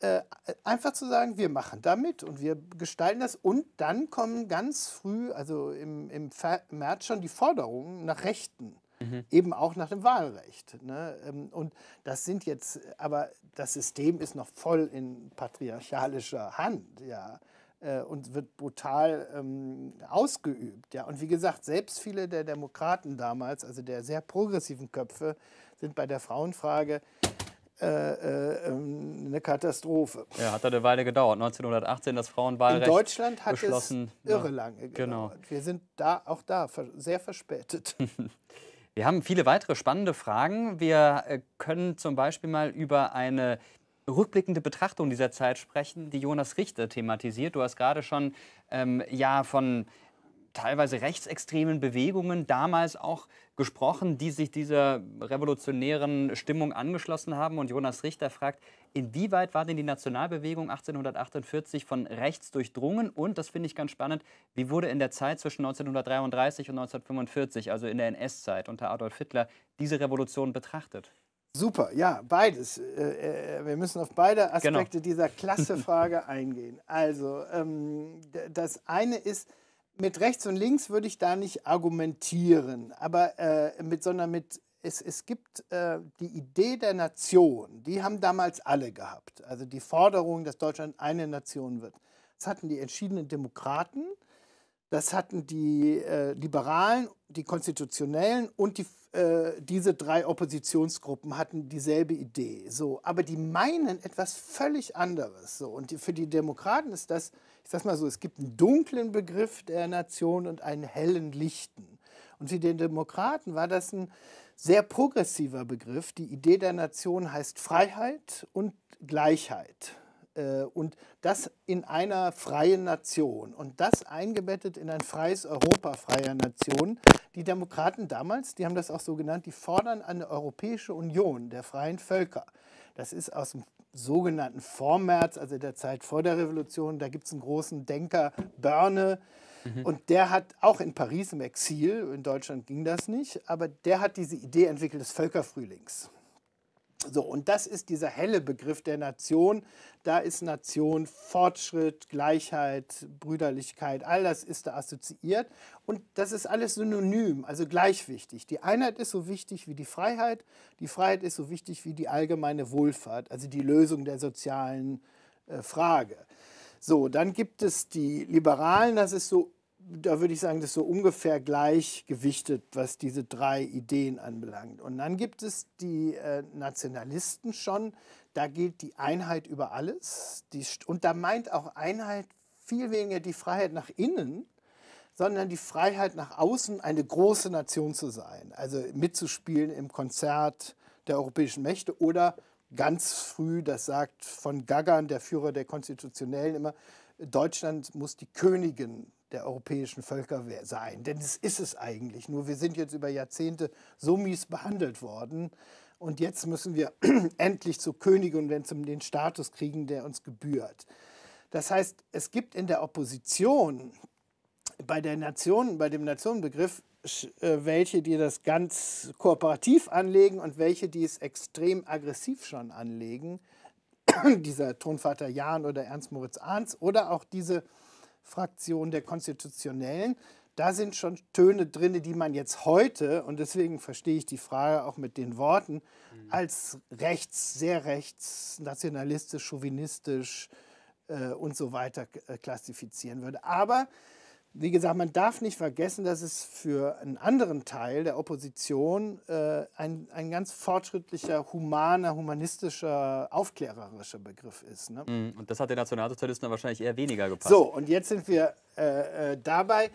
äh, einfach zu sagen, wir machen da mit und wir gestalten das. Und dann kommen ganz früh, also im, im März schon, die Forderungen nach Rechten. Mhm. Eben auch nach dem Wahlrecht. Ne? Ähm, und das sind jetzt, aber das System ist noch voll in patriarchalischer Hand, ja äh, und wird brutal ähm, ausgeübt. Ja. Und wie gesagt, selbst viele der Demokraten damals, also der sehr progressiven Köpfe, sind bei der Frauenfrage äh, äh, ähm, eine Katastrophe. Ja, hat eine Weile gedauert. 1918 das Frauenwahlrecht. In Deutschland hat es ne? irre lange gedauert. Genau. Wir sind da auch da sehr verspätet. Wir haben viele weitere spannende Fragen. Wir äh, können zum Beispiel mal über eine rückblickende Betrachtung dieser Zeit sprechen, die Jonas Richter thematisiert. Du hast gerade schon ähm, ja von teilweise rechtsextremen Bewegungen damals auch gesprochen, die sich dieser revolutionären Stimmung angeschlossen haben. Und Jonas Richter fragt, inwieweit war denn die Nationalbewegung 1848 von rechts durchdrungen? Und, das finde ich ganz spannend, wie wurde in der Zeit zwischen 1933 und 1945, also in der NS-Zeit unter Adolf Hitler, diese Revolution betrachtet? Super, ja, beides. Äh, äh, wir müssen auf beide genau. Aspekte genau. dieser Klassefrage eingehen. Also, ähm, das eine ist, mit rechts und links würde ich da nicht argumentieren, aber äh, mit, sondern mit, es, es gibt die Idee der Nation, die haben damals alle gehabt. Also die Forderung, dass Deutschland eine Nation wird. Das hatten die entschiedenen Demokraten das hatten die äh, Liberalen, die Konstitutionellen und die, äh, diese drei Oppositionsgruppen hatten dieselbe Idee. So, aber die meinen etwas völlig anderes. So, und die, für die Demokraten ist das, ich sag's mal so, es gibt einen dunklen Begriff der Nation und einen hellen Lichten. Und für die Demokraten war das ein sehr progressiver Begriff. Die Idee der Nation heißt Freiheit und Gleichheit. Äh, und das in einer freien Nation und das eingebettet in ein freies Europa freier Nation. Die Demokraten damals, die haben das auch so genannt, die fordern eine Europäische Union der freien Völker. Das ist aus dem sogenannten Vormärz, also der Zeit vor der Revolution. Da gibt es einen großen Denker, Börne. Mhm. Und der hat auch in Paris im Exil, in Deutschland ging das nicht, aber der hat diese Idee entwickelt des Völkerfrühlings. So, und das ist dieser helle Begriff der Nation. Da ist Nation, Fortschritt, Gleichheit, Brüderlichkeit, all das ist da assoziiert. Und das ist alles synonym, also gleich wichtig. Die Einheit ist so wichtig wie die Freiheit, die Freiheit ist so wichtig wie die allgemeine Wohlfahrt, also die Lösung der sozialen äh, Frage. So, dann gibt es die Liberalen, das ist so da würde ich sagen, das ist so ungefähr gleich gewichtet, was diese drei Ideen anbelangt. Und dann gibt es die äh, Nationalisten schon, da gilt die Einheit über alles. Die, und da meint auch Einheit viel weniger die Freiheit nach innen, sondern die Freiheit nach außen, eine große Nation zu sein. Also mitzuspielen im Konzert der europäischen Mächte oder ganz früh, das sagt von Gagan, der Führer der Konstitutionellen immer, Deutschland muss die Königin der europäischen Völker sein. Denn es ist es eigentlich. Nur wir sind jetzt über Jahrzehnte so mies behandelt worden. Und jetzt müssen wir endlich zu Königen und den Status kriegen, der uns gebührt. Das heißt, es gibt in der Opposition bei der Nation, bei dem Nationenbegriff äh, welche, die das ganz kooperativ anlegen und welche, die es extrem aggressiv schon anlegen. Dieser Thronvater Jahn oder Ernst Moritz Ahns oder auch diese Fraktion der Konstitutionellen. Da sind schon Töne drin, die man jetzt heute, und deswegen verstehe ich die Frage auch mit den Worten, mhm. als rechts, sehr rechts, nationalistisch, chauvinistisch äh, und so weiter äh, klassifizieren würde. Aber wie gesagt, man darf nicht vergessen, dass es für einen anderen Teil der Opposition äh, ein, ein ganz fortschrittlicher, humaner, humanistischer, aufklärerischer Begriff ist. Ne? Mhm. Und das hat den Nationalsozialisten wahrscheinlich eher weniger gepasst. So, und jetzt sind wir äh, äh dabei,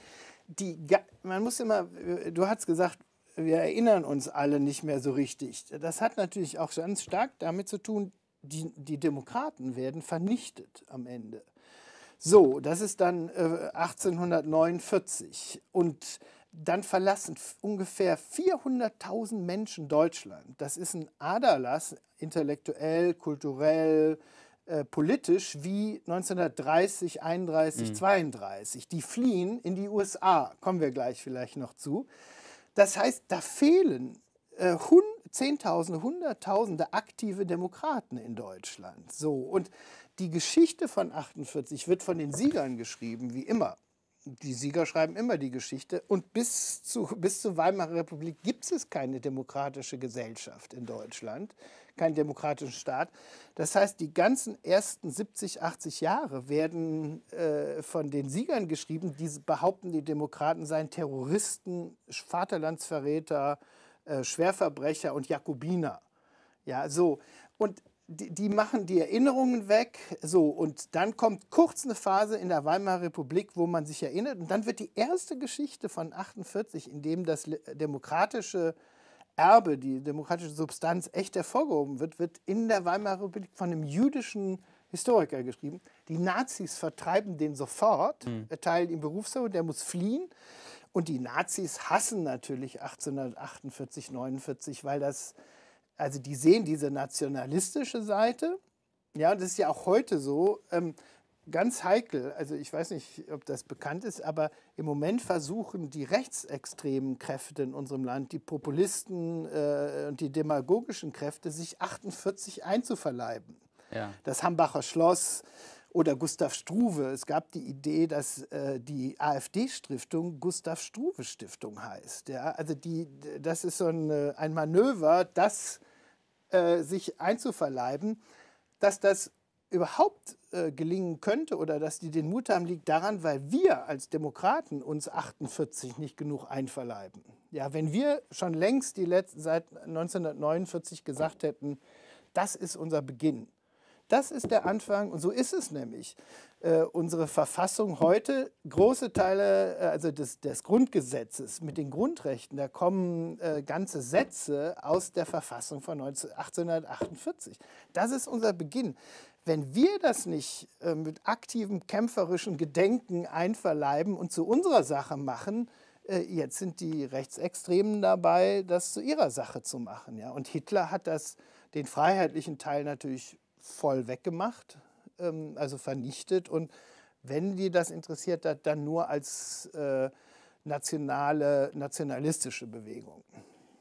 die, man muss immer, äh, du hast gesagt, wir erinnern uns alle nicht mehr so richtig. Das hat natürlich auch ganz stark damit zu tun, die, die Demokraten werden vernichtet am Ende. So, das ist dann äh, 1849. Und dann verlassen ungefähr 400.000 Menschen Deutschland. Das ist ein Aderlass, intellektuell, kulturell, äh, politisch, wie 1930, 31, mhm. 32. Die fliehen in die USA, kommen wir gleich vielleicht noch zu. Das heißt, da fehlen äh, Zehntausende, Hunderttausende aktive Demokraten in Deutschland. So, und die Geschichte von 48 wird von den Siegern geschrieben, wie immer. Die Sieger schreiben immer die Geschichte. Und bis, zu, bis zur Weimarer Republik gibt es keine demokratische Gesellschaft in Deutschland, keinen demokratischen Staat. Das heißt, die ganzen ersten 70, 80 Jahre werden äh, von den Siegern geschrieben, die behaupten, die Demokraten seien Terroristen, Vaterlandsverräter, äh, Schwerverbrecher und Jakobiner. Ja, so. Und die, die machen die Erinnerungen weg, so und dann kommt kurz eine Phase in der Weimarer Republik, wo man sich erinnert und dann wird die erste Geschichte von 1948, in dem das demokratische Erbe, die demokratische Substanz echt hervorgehoben wird, wird in der Weimarer Republik von einem jüdischen Historiker geschrieben. Die Nazis vertreiben den sofort, hm. erteilen ihm Berufsverbot, der muss fliehen. Und die Nazis hassen natürlich 1848, 1849, weil das also die sehen diese nationalistische Seite. Ja, und das ist ja auch heute so. Ähm, ganz heikel. Also ich weiß nicht, ob das bekannt ist, aber im Moment versuchen die rechtsextremen Kräfte in unserem Land, die Populisten äh, und die demagogischen Kräfte, sich 48 einzuverleiben. Ja. Das Hambacher Schloss, oder Gustav Struve. Es gab die Idee, dass äh, die AfD-Stiftung Gustav Struve-Stiftung heißt. Ja? Also die, das ist so ein, ein Manöver, das äh, sich einzuverleiben, dass das überhaupt äh, gelingen könnte oder dass die den Mut haben, liegt daran, weil wir als Demokraten uns 48 nicht genug einverleiben. Ja, wenn wir schon längst die letzten, seit 1949 gesagt hätten, das ist unser Beginn, das ist der Anfang und so ist es nämlich. Äh, unsere Verfassung heute, große Teile äh, also des, des Grundgesetzes mit den Grundrechten, da kommen äh, ganze Sätze aus der Verfassung von 19, 1848. Das ist unser Beginn. Wenn wir das nicht äh, mit aktivem kämpferischen Gedenken einverleiben und zu unserer Sache machen, äh, jetzt sind die Rechtsextremen dabei, das zu ihrer Sache zu machen. Ja? Und Hitler hat das, den freiheitlichen Teil natürlich voll weggemacht, ähm, also vernichtet. Und wenn die das interessiert hat, dann nur als äh, nationale, nationalistische Bewegung.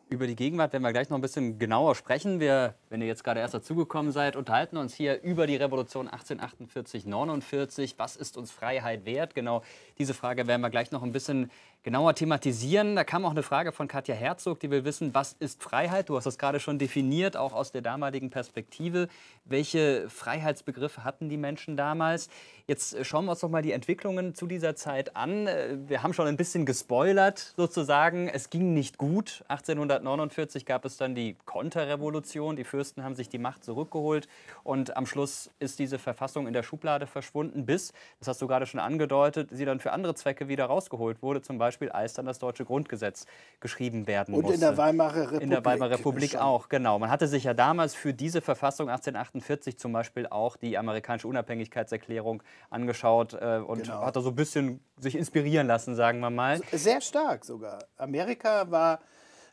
Über die Gegenwart werden wir gleich noch ein bisschen genauer sprechen. Wir, wenn ihr jetzt gerade erst dazugekommen seid, unterhalten uns hier über die Revolution 1848, 49. Was ist uns Freiheit wert? Genau diese Frage werden wir gleich noch ein bisschen genauer thematisieren. Da kam auch eine Frage von Katja Herzog, die will wissen, was ist Freiheit? Du hast das gerade schon definiert, auch aus der damaligen Perspektive. Welche Freiheitsbegriffe hatten die Menschen damals? Jetzt schauen wir uns doch mal die Entwicklungen zu dieser Zeit an. Äh, wir haben schon ein bisschen gespoilert sozusagen. Es ging nicht gut. 1849 gab es dann die Konterrevolution. Die Fürsten haben sich die Macht zurückgeholt und am Schluss ist diese Verfassung in der Schublade verschwunden, bis, das hast du gerade schon angedeutet, sie dann für andere Zwecke wieder rausgeholt wurde, zum Beispiel Beispiel, als dann das deutsche Grundgesetz geschrieben werden musste. Und in der Weimarer Republik. In der Weimarer Republik schon. auch, genau. Man hatte sich ja damals für diese Verfassung 1848 zum Beispiel auch die amerikanische Unabhängigkeitserklärung angeschaut äh, und genau. hat da so ein bisschen sich inspirieren lassen, sagen wir mal. Sehr stark sogar. Amerika war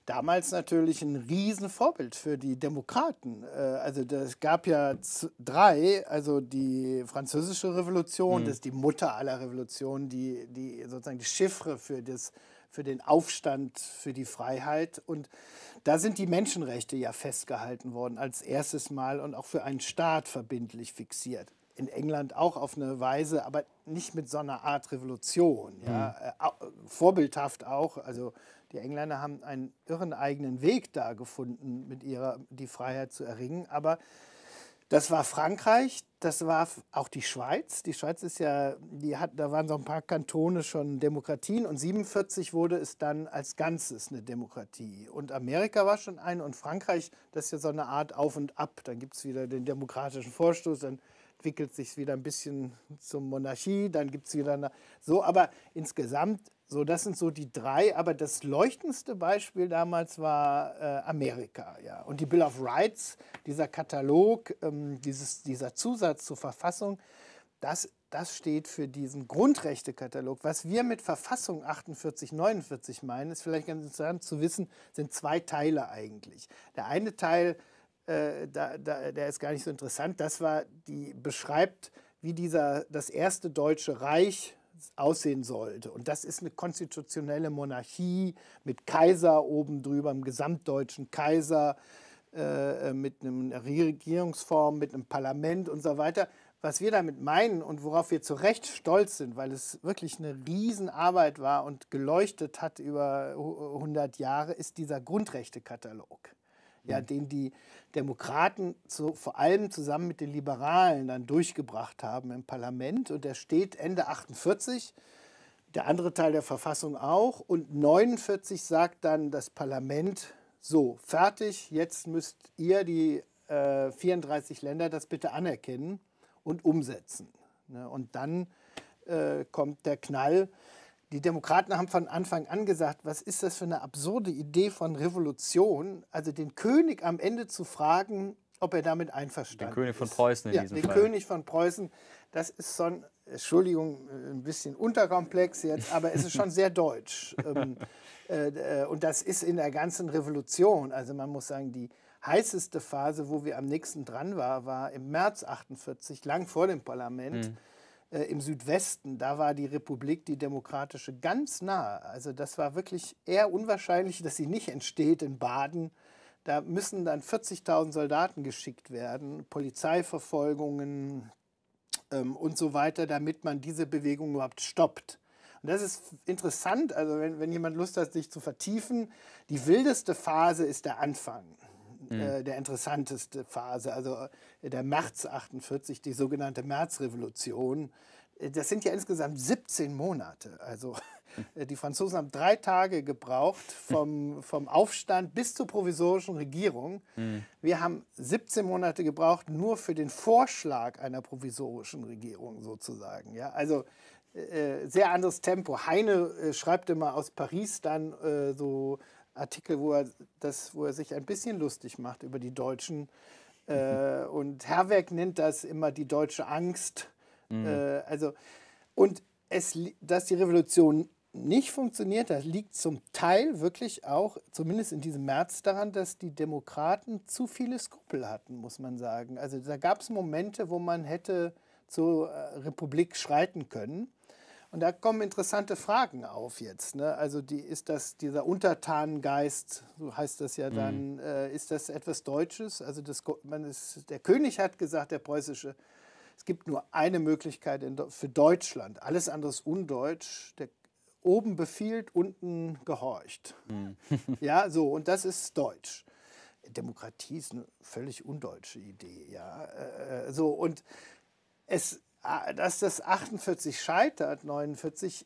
damals natürlich ein Riesenvorbild für die Demokraten. Äh, also es gab ja drei, also die französische Revolution, mhm. das ist die Mutter aller Revolutionen, die, die sozusagen die Chiffre für, das, für den Aufstand, für die Freiheit. Und da sind die Menschenrechte ja festgehalten worden als erstes Mal und auch für einen Staat verbindlich fixiert. In England auch auf eine Weise, aber nicht mit so einer Art Revolution. Ja? Mhm. Äh, vorbildhaft auch, also die Engländer haben einen irren eigenen Weg da gefunden, mit ihrer die Freiheit zu erringen. Aber das war Frankreich, das war auch die Schweiz. Die Schweiz ist ja, die hat, da waren so ein paar Kantone schon Demokratien und 47 wurde es dann als Ganzes eine Demokratie. Und Amerika war schon eine und Frankreich, das ist ja so eine Art Auf und Ab. Dann gibt es wieder den demokratischen Vorstoß, dann entwickelt sich wieder ein bisschen zur Monarchie, dann gibt es wieder eine, so. Aber insgesamt so, das sind so die drei, aber das leuchtendste Beispiel damals war äh, Amerika, ja. Und die Bill of Rights, dieser Katalog, ähm, dieses, dieser Zusatz zur Verfassung, das, das steht für diesen Grundrechtekatalog. Was wir mit Verfassung 48, 49 meinen, ist vielleicht ganz interessant zu wissen, sind zwei Teile eigentlich. Der eine Teil, äh, da, da, der ist gar nicht so interessant, das war, die beschreibt, wie dieser, das erste deutsche Reich aussehen sollte. Und das ist eine konstitutionelle Monarchie mit Kaiser oben drüber, einem gesamtdeutschen Kaiser, äh, äh mit einer Regierungsform, mit einem Parlament und so weiter. Was wir damit meinen und worauf wir zu Recht stolz sind, weil es wirklich eine Riesenarbeit war und geleuchtet hat über 100 Jahre, ist dieser Grundrechtekatalog ja, den die Demokraten zu, vor allem zusammen mit den Liberalen dann durchgebracht haben im Parlament. Und der steht Ende 48, der andere Teil der Verfassung auch. Und 49 sagt dann das Parlament, so, fertig, jetzt müsst ihr, die äh, 34 Länder, das bitte anerkennen und umsetzen. Ne? Und dann äh, kommt der Knall die Demokraten haben von Anfang an gesagt, was ist das für eine absurde Idee von Revolution, also den König am Ende zu fragen, ob er damit einverstanden ist. Den König von Preußen in ja, diesem den Fall. Den König von Preußen, das ist schon, Entschuldigung, ein bisschen unterkomplex jetzt, aber es ist schon sehr deutsch. ähm, äh, äh, und das ist in der ganzen Revolution, also man muss sagen, die heißeste Phase, wo wir am nächsten dran waren, war im März 48, lang vor dem Parlament. Mhm äh, im Südwesten, da war die Republik, die demokratische, ganz nahe. Also das war wirklich eher unwahrscheinlich, dass sie nicht entsteht in Baden. Da müssen dann 40.000 Soldaten geschickt werden, Polizeiverfolgungen ähm, und so weiter, damit man diese Bewegung überhaupt stoppt. Und das ist interessant, also wenn, wenn jemand Lust hat, sich zu vertiefen, die wildeste Phase ist der Anfang. Mhm. Äh, der interessanteste Phase, also äh, der März 48, die sogenannte Märzrevolution. Äh, das sind ja insgesamt 17 Monate. Also mhm. die Franzosen haben drei Tage gebraucht vom, vom Aufstand bis zur provisorischen Regierung. Mhm. Wir haben 17 Monate gebraucht nur für den Vorschlag einer provisorischen Regierung sozusagen. Ja, also sehr anderes Tempo. Heine schreibt immer aus Paris dann so Artikel, wo er, das, wo er sich ein bisschen lustig macht über die Deutschen. Mhm. Äh, und Herrwerk nennt das immer die deutsche Angst. Mhm. Äh, also, und es, dass die Revolution nicht funktioniert, das liegt zum Teil wirklich auch, zumindest in diesem März, daran, dass die Demokraten zu viele Skrupel hatten, muss man sagen. Also da gab es Momente, wo man hätte zur äh, Republik schreiten können. Und da kommen interessante Fragen auf jetzt. Ne? Also die, ist das dieser Untertanengeist, so heißt das ja dann, mhm. äh, ist das etwas Deutsches? Also das, man ist, der König hat gesagt, der preußische, es gibt nur eine Möglichkeit in, für Deutschland, alles andere ist undeutsch. Der, oben befiehlt, unten gehorcht. Mhm. ja, so, und das ist deutsch. Demokratie ist eine völlig undeutsche Idee, ja. Äh, äh so, und es ist dass das 48 scheitert, 49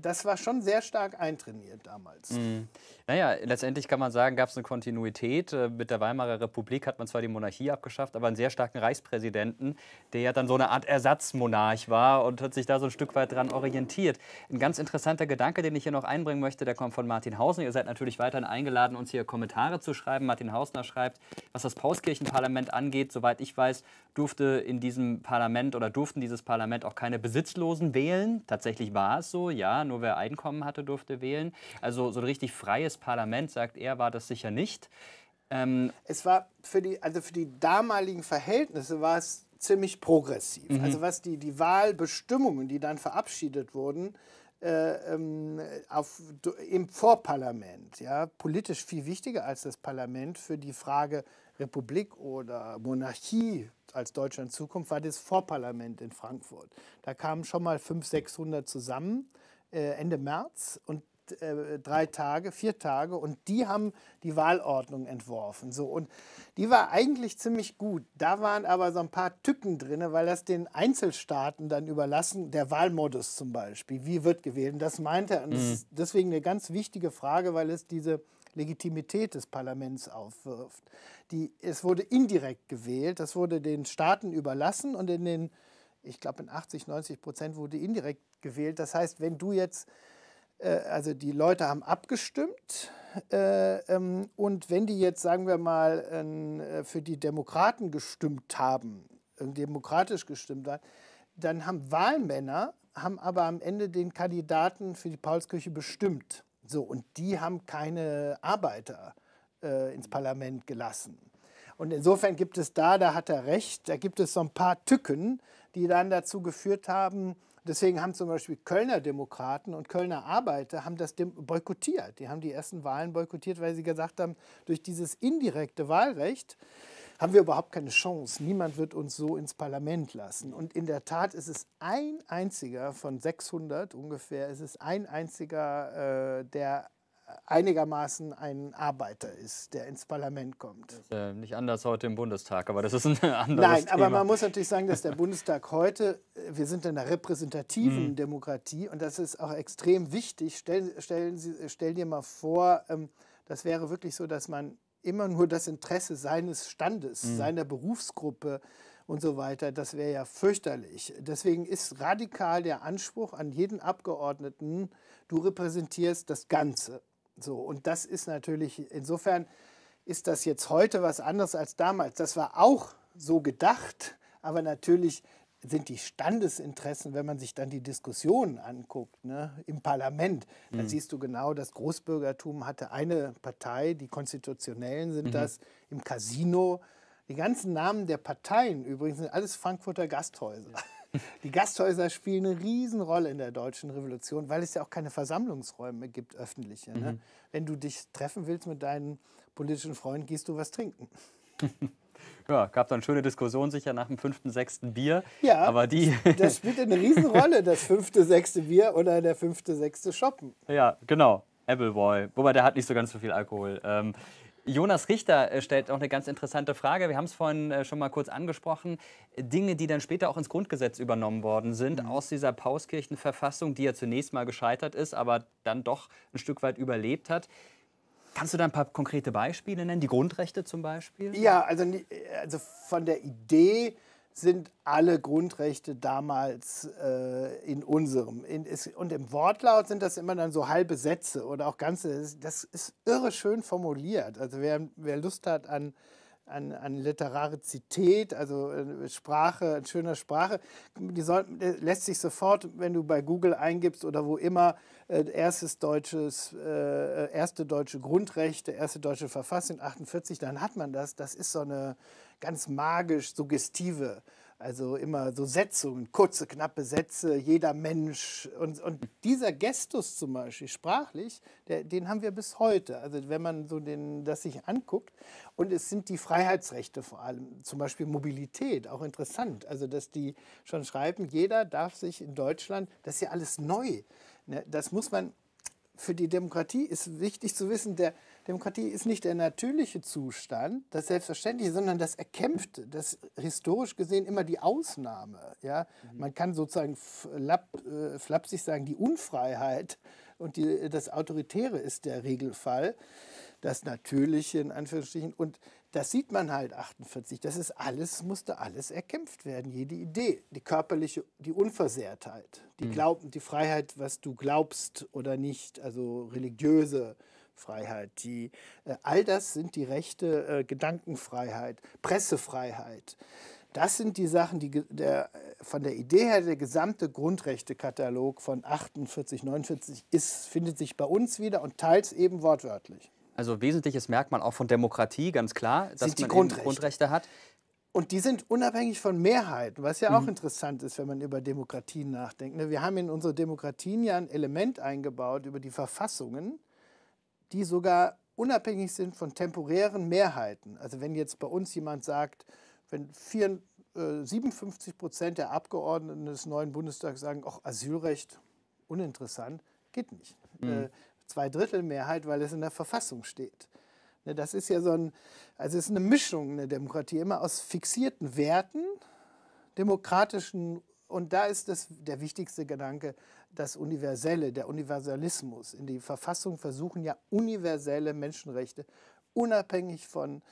das war schon sehr stark eintrainiert damals. Mhm. Naja, letztendlich kann man sagen, gab es eine Kontinuität. Äh, mit der Weimarer Republik hat man zwar die Monarchie abgeschafft, aber einen sehr starken Reichspräsidenten, der ja dann so eine Art Ersatzmonarch war und hat sich da so ein Stück weit dran orientiert. Ein ganz interessanter Gedanke, den ich hier noch einbringen möchte, der kommt von Martin Hausner. Ihr seid natürlich weiterhin eingeladen, uns hier Kommentare zu schreiben. Martin Hausner schreibt, was das Paulskirchenparlament angeht, soweit ich weiß, durfte in diesem Parlament oder durften dieses Parlament auch keine Besitzlosen wählen. Tatsächlich war es so, ja ja, nur wer Einkommen hatte, durfte wählen. Also so ein richtig freies Parlament, sagt er, war das sicher nicht. Ähm es war für die, also für die damaligen Verhältnisse war es ziemlich progressiv. Mhm. Also was die, die Wahlbestimmungen, die dann verabschiedet wurden, äh, ähm, auf, im Vorparlament, ja, politisch viel wichtiger als das Parlament für die Frage Republik oder Monarchie als Deutschland Zukunft, war das Vorparlament in Frankfurt. Da kamen schon mal 500, 600 zusammen äh, Ende März und äh, drei Tage, vier Tage und die haben die Wahlordnung entworfen. So und die war eigentlich ziemlich gut. Da waren aber so ein paar Tücken drin, weil das den Einzelstaaten dann überlassen, der Wahlmodus zum Beispiel, wie wird gewählt. Und das meinte er. Und das mhm. ist deswegen eine ganz wichtige Frage, weil es diese Legitimität des Parlaments aufwirft. Die, es wurde indirekt gewählt, das wurde den Staaten überlassen und in den ich glaube, in 80, 90 Prozent wurde indirekt gewählt. Das heißt, wenn du jetzt, äh, also die Leute haben abgestimmt äh, ähm, und wenn die jetzt, sagen wir mal, äh, für die Demokraten gestimmt haben, demokratisch gestimmt haben, dann haben Wahlmänner, haben aber am Ende den Kandidaten für die Paulskirche bestimmt. So, und die haben keine Arbeiter äh, ins Parlament gelassen. Und insofern gibt es da, da hat er recht, da gibt es so ein paar Tücken, die dann dazu geführt haben, deswegen haben zum Beispiel Kölner Demokraten und Kölner Arbeiter haben das boykottiert. Die haben die ersten Wahlen boykottiert, weil sie gesagt haben, durch dieses indirekte Wahlrecht haben wir überhaupt keine Chance. Niemand wird uns so ins Parlament lassen. Und in der Tat ist es ein einziger von 600 ungefähr, ist es ein einziger, äh, der einigermaßen ein Arbeiter ist, der ins Parlament kommt. äh, nicht anders heute im Bundestag, aber das ist ein anderes Nein, Thema. aber man muss natürlich sagen, dass der Bundestag heute, äh, wir sind in einer repräsentativen mhm. Demokratie und das ist auch extrem wichtig. Stell, stellen Sie, äh, stell dir mal vor, ähm, das wäre wirklich so, dass man immer nur das Interesse seines Standes, mhm. seiner Berufsgruppe und so weiter, das wäre ja fürchterlich. Deswegen ist radikal der Anspruch an jeden Abgeordneten, du repräsentierst das Ganze. So, und das ist natürlich, insofern ist das jetzt heute was anderes als damals. Das war auch so gedacht, aber natürlich sind die Standesinteressen, wenn man sich dann die Diskussionen anguckt ne, im Parlament, mhm. dann siehst du genau, das Großbürgertum hatte eine Partei, die Konstitutionellen sind mhm. das, im Casino. Die ganzen Namen der Parteien übrigens sind alles Frankfurter Gasthäuser. Ja. Die Gasthäuser spielen eine Riesenrolle in der deutschen Revolution, weil es ja auch keine Versammlungsräume gibt, öffentliche. Ne? Mhm. Ne? Wenn du dich treffen willst mit deinen politischen Freunden, gehst du was trinken. Ja, gab dann schöne Diskussionen sicher nach dem fünften, sechsten Bier. Ja, aber die das spielt eine Riesenrolle, das fünfte, sechste Bier oder der fünfte, sechste Shoppen. Ja, genau. Appleboy. Wobei der hat nicht so ganz so viel Alkohol. Ähm, Jonas Richter äh, stellt auch eine ganz interessante Frage. Wir haben es vorhin äh, schon mal kurz angesprochen. Dinge, die dann später auch ins Grundgesetz übernommen worden sind, mhm. aus dieser Pauskirchenverfassung, die ja zunächst mal gescheitert ist, aber dann doch ein Stück weit überlebt hat. Kannst du da ein paar konkrete Beispiele nennen? Die Grundrechte zum Beispiel? Ja, also, äh, also von der Idee, sind alle Grundrechte damals äh, in unserem. In, ist, und im Wortlaut sind das immer dann so halbe Sätze oder auch ganze. Das ist irre schön formuliert. Also wer, wer Lust hat an, an, an Literarizität, also äh, Sprache, an schöner Sprache, die soll, lässt sich sofort, wenn du bei Google eingibst oder wo immer, äh, erstes deutsches, äh, erste deutsche Grundrechte, erste deutsche Verfassung 48, dann hat man das. Das ist so eine ganz magisch suggestive, also immer so Setzungen, kurze, knappe Sätze, jeder Mensch. Und, und dieser Gestus zum Beispiel, sprachlich, der, den haben wir bis heute. Also wenn man so den, das sich anguckt. Und es sind die Freiheitsrechte vor allem, zum Beispiel Mobilität, auch interessant. Also dass die schon schreiben, jeder darf sich in Deutschland, das ist ja alles neu. Ne? Das muss man, für die Demokratie ist wichtig zu wissen, der, Demokratie ist nicht der natürliche Zustand, das Selbstverständliche, sondern das Erkämpfte, das historisch gesehen immer die Ausnahme. Ja? Mhm. Man kann sozusagen flapp, äh, flapsig sagen, die Unfreiheit und die, das Autoritäre ist der Regelfall, das Natürliche in Anführungsstrichen. Und das sieht man halt 48. Das ist alles, musste alles erkämpft werden, jede Idee. Die körperliche, die Unversehrtheit, die, mhm. Glaub, die Freiheit, was du glaubst oder nicht, also religiöse äh, Freiheit, die, äh, all das sind die Rechte, äh, Gedankenfreiheit, Pressefreiheit. Das sind die Sachen, die der, äh, von der Idee her der gesamte Grundrechtekatalog von 48, 49 ist, findet sich bei uns wieder und teils eben wortwörtlich. Also wesentliches Merkmal auch von Demokratie, ganz klar, dass sind die man Grundrechte. Grundrechte hat. Und die sind unabhängig von Mehrheiten, was ja auch mhm. interessant ist, wenn man über Demokratien nachdenkt. Ne? Wir haben in unsere Demokratien ja ein Element eingebaut über die Verfassungen, die sogar unabhängig sind von temporären Mehrheiten. Also wenn jetzt bei uns jemand sagt, wenn 54, äh, 57 Prozent der Abgeordneten des neuen Bundestags sagen, auch Asylrecht, uninteressant, geht nicht. Mhm. Äh, zwei Drittel Mehrheit, weil es in der Verfassung steht. Ne, das ist ja so ein, also es ist eine Mischung in der Demokratie, immer aus fixierten Werten, demokratischen, und da ist das der wichtigste Gedanke, das Universelle, der Universalismus in die Verfassung versuchen, ja universelle Menschenrechte, unabhängig von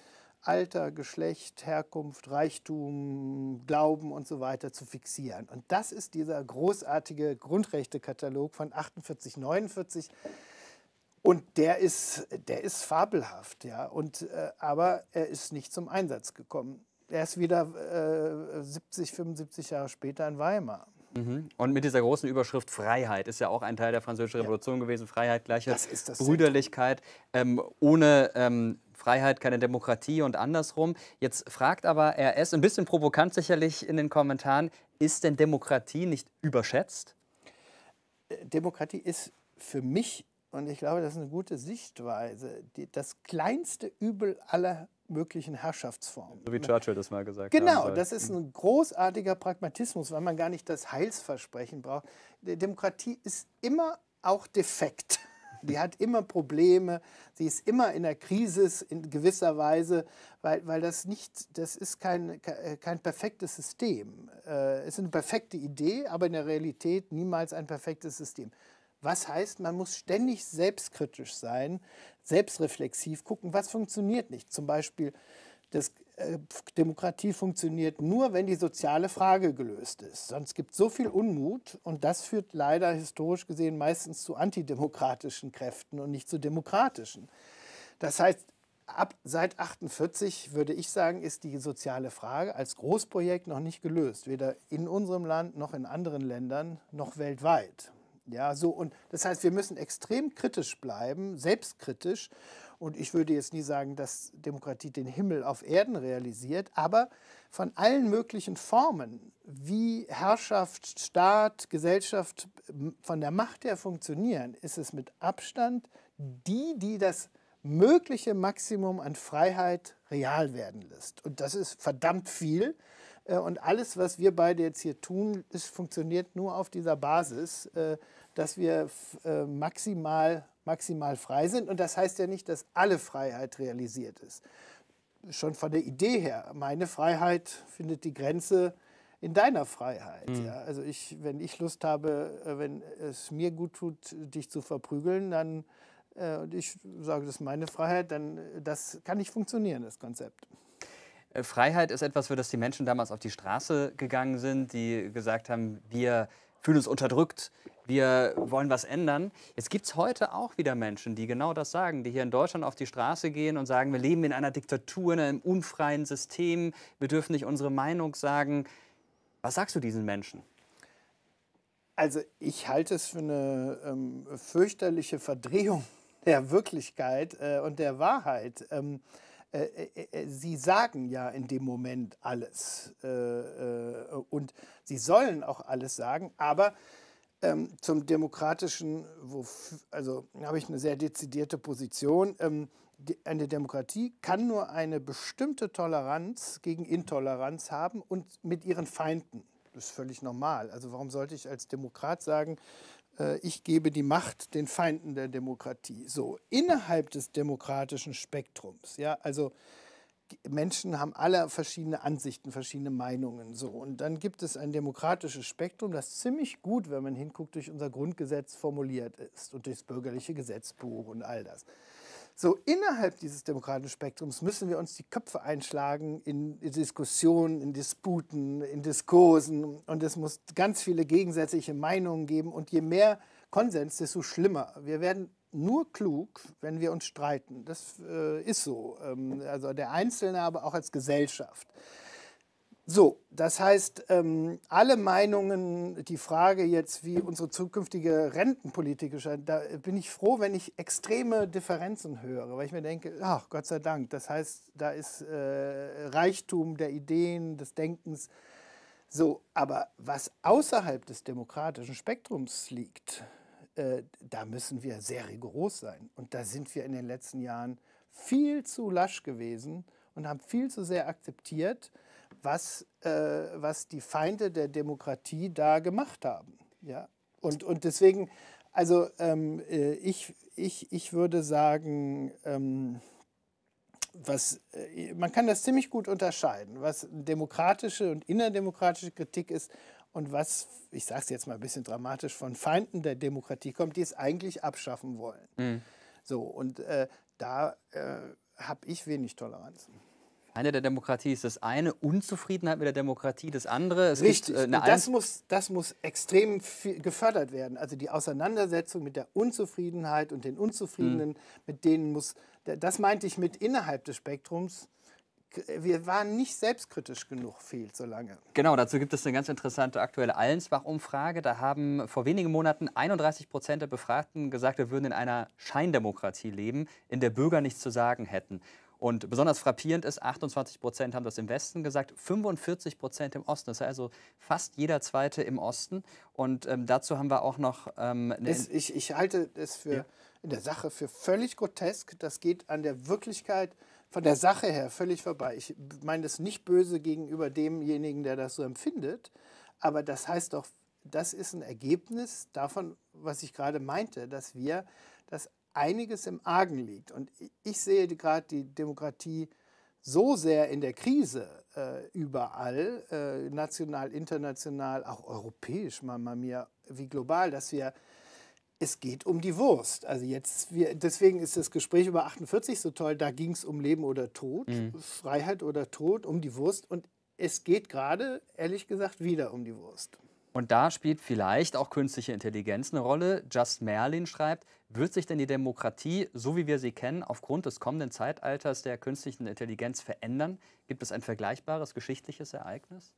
Alter, Geschlecht, Herkunft, Reichtum, Glauben und so weiter zu fixieren. Und das ist dieser großartige Grundrechtekatalog von 48, 49. Und der ist, der ist fabelhaft, ja. Und, äh, aber er ist nicht zum Einsatz gekommen. Er ist wieder äh, 70, 75 Jahre später in Weimar. Mhm. Und mit dieser großen Überschrift Freiheit ist ja auch ein Teil der Französischen Revolution ja. gewesen. Freiheit, Gleichheit, das das Brüderlichkeit. Ähm, ohne ähm, Freiheit keine Demokratie und andersrum. Jetzt fragt aber RS, ein bisschen provokant sicherlich in den Kommentaren, ist denn Demokratie nicht überschätzt? Äh, Demokratie ist für mich und ich glaube, das ist eine gute Sichtweise. Die, das kleinste Übel aller möglichen Herrschaftsformen. So wie ne? Churchill das mal gesagt hat. Genau, das ist ein großartiger Pragmatismus, weil man gar nicht das Heilsversprechen braucht. Die Demokratie ist immer auch defekt. Die hat immer Probleme, sie ist immer in der Krise in gewisser Weise, weil, weil das nicht, das ist kein, äh, kein perfektes System. Äh, es ist eine perfekte Idee, aber in der Realität niemals ein perfektes System. Was heißt, man muss ständig selbstkritisch sein, selbstreflexiv gucken, was funktioniert nicht. Zum Beispiel, das, äh, Demokratie funktioniert nur, wenn die soziale Frage gelöst ist. Sonst gibt es so viel Unmut und das führt leider historisch gesehen meistens zu antidemokratischen Kräften und nicht zu demokratischen. Das heißt, ab seit 48 würde ich sagen, ist die soziale Frage als Großprojekt noch nicht gelöst, weder in unserem Land noch in anderen Ländern noch weltweit. Ja, so und das heißt, wir müssen extrem kritisch bleiben, selbstkritisch. Und ich würde jetzt nie sagen, dass Demokratie den Himmel auf Erden realisiert, aber von allen möglichen Formen, wie Herrschaft, Staat, Gesellschaft von der Macht her funktionieren, ist es mit Abstand die, die das mögliche Maximum an Freiheit real werden lässt. Und das ist verdammt viel. Äh, und alles, was wir beide jetzt hier tun, ist, funktioniert nur auf dieser Basis, äh, dass wir äh, maximal, maximal frei sind. Und das heißt ja nicht, dass alle Freiheit realisiert ist. Schon von der Idee her, meine Freiheit findet die Grenze in deiner Freiheit. Mhm. Ja. Also ich, wenn ich Lust habe, wenn es mir gut tut, dich zu verprügeln, dann äh, und ich sage, das ist meine Freiheit, dann äh, das kann nicht funktionieren, das Konzept. Äh, Freiheit ist etwas, für das die Menschen damals auf die Straße gegangen sind, die gesagt haben, wir fühlen uns unterdrückt, wir wollen was ändern. Jetzt gibt es heute auch wieder Menschen, die genau das sagen, die hier in Deutschland auf die Straße gehen und sagen, wir leben in einer Diktatur, in einem unfreien System, wir dürfen nicht unsere Meinung sagen. Was sagst du diesen Menschen? Also ich halte es für eine ähm, fürchterliche Verdrehung der Wirklichkeit äh, und der Wahrheit. Ähm, äh, äh, äh, sie sagen ja in dem Moment alles und sie sollen auch alles sagen, aber ähm, zum demokratischen, also habe ich eine sehr dezidierte Position. Ähm, eine Demokratie kann nur eine bestimmte Toleranz gegen Intoleranz haben und mit ihren Feinden. Das ist völlig normal. Also warum sollte ich als Demokrat sagen, äh, ich gebe die Macht den Feinden der Demokratie. So, innerhalb des demokratischen Spektrums, ja, also Menschen haben alle verschiedene Ansichten, verschiedene Meinungen. So. Und dann gibt es ein demokratisches Spektrum, das ziemlich gut, wenn man hinguckt, durch unser Grundgesetz formuliert ist und durchs bürgerliche Gesetzbuch und all das. So innerhalb dieses demokratischen Spektrums müssen wir uns die Köpfe einschlagen in Diskussionen, in Disputen, in Diskursen und es muss ganz viele gegensätzliche Meinungen geben und je mehr Konsens, desto schlimmer. Wir werden nur klug, wenn wir uns streiten. Das äh, ist so. Ähm, also der Einzelne, aber auch als Gesellschaft. So, das heißt, ähm, alle Meinungen, die Frage jetzt, wie unsere zukünftige Rentenpolitik erscheint, da bin ich froh, wenn ich extreme Differenzen höre, weil ich mir denke, ach Gott sei Dank, das heißt, da ist äh, Reichtum der Ideen, des Denkens. So, aber was außerhalb des demokratischen Spektrums liegt, äh, da müssen wir sehr rigoros sein. Und da sind wir in den letzten Jahren viel zu lasch gewesen und haben viel zu sehr akzeptiert, was, äh, was die Feinde der Demokratie da gemacht haben. Ja? Und, und deswegen, also ähm, äh, ich, ich, ich würde sagen, ähm, was, äh, man kann das ziemlich gut unterscheiden, was demokratische und innerdemokratische Kritik ist und was, ich sage es jetzt mal ein bisschen dramatisch, von Feinden der Demokratie kommt, die es eigentlich abschaffen wollen. Mhm. So, und äh, da äh, habe ich wenig Toleranz. Eine der Demokratie ist das eine, Unzufriedenheit mit der Demokratie das andere. Es Richtig, gibt, äh, das, muss, das muss extrem gefördert werden. Also die Auseinandersetzung mit der Unzufriedenheit und den Unzufriedenen, mhm. mit denen muss, das meinte ich mit innerhalb des Spektrums, wir waren nicht selbstkritisch genug, fehlt so lange. Genau, dazu gibt es eine ganz interessante aktuelle Allensbach-Umfrage. Da haben vor wenigen Monaten 31 Prozent der Befragten gesagt, wir würden in einer Scheindemokratie leben, in der Bürger nichts zu sagen hätten. Und besonders frappierend ist, 28 Prozent haben das im Westen gesagt, 45 Prozent im Osten. Das ist also fast jeder Zweite im Osten. Und ähm, dazu haben wir auch noch... Ähm, es, ich, ich, halte es für ja. in der Sache für völlig grotesk. Das geht an der Wirklichkeit von der Sache her völlig vorbei. Ich meine das nicht böse gegenüber demjenigen, der das so empfindet. Aber das heißt doch, das ist ein Ergebnis davon, was ich gerade meinte, dass wir das einiges im Argen liegt. Und ich sehe gerade die Demokratie so sehr in der Krise äh, überall, äh, national, international, auch europäisch, Mama mir, wie global, dass wir es geht um die Wurst. Also jetzt, wir, deswegen ist das Gespräch über 48 so toll. Da ging es um Leben oder Tod, mhm. Freiheit oder Tod, um die Wurst. Und es geht gerade, ehrlich gesagt, wieder um die Wurst. Und da spielt vielleicht auch künstliche Intelligenz eine Rolle. Just Merlin schreibt, wird sich denn die Demokratie, so wie wir sie kennen, aufgrund des kommenden Zeitalters der künstlichen Intelligenz verändern? Gibt es ein vergleichbares geschichtliches Ereignis?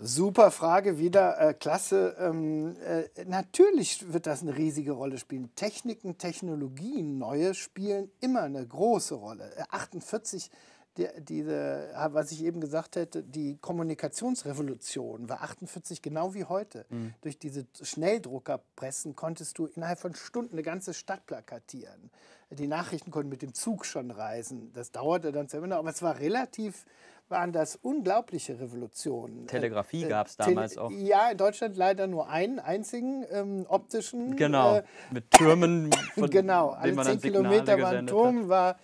Super Frage wieder, äh, klasse. Ähm, äh, natürlich wird das eine riesige Rolle spielen. Techniken, Technologien, neue spielen immer eine große Rolle. 48 äh, die, diese, was ich eben gesagt hätte, die Kommunikationsrevolution war 48 genau wie heute. Mhm. Durch diese Schnelldruckerpressen konntest du innerhalb von Stunden eine ganze Stadt plakatieren. Die Nachrichten konnten mit dem Zug schon reisen. Das dauerte dann zwei Minuten, aber es war relativ waren das unglaubliche Revolutionen. Telegrafie äh, äh gab es damals Tele auch. Ja, in Deutschland leider nur einen einzigen ähm, optischen. Genau, äh, mit Türmen. Von, genau, alle zehn Kilometer war ein Turm, hat. war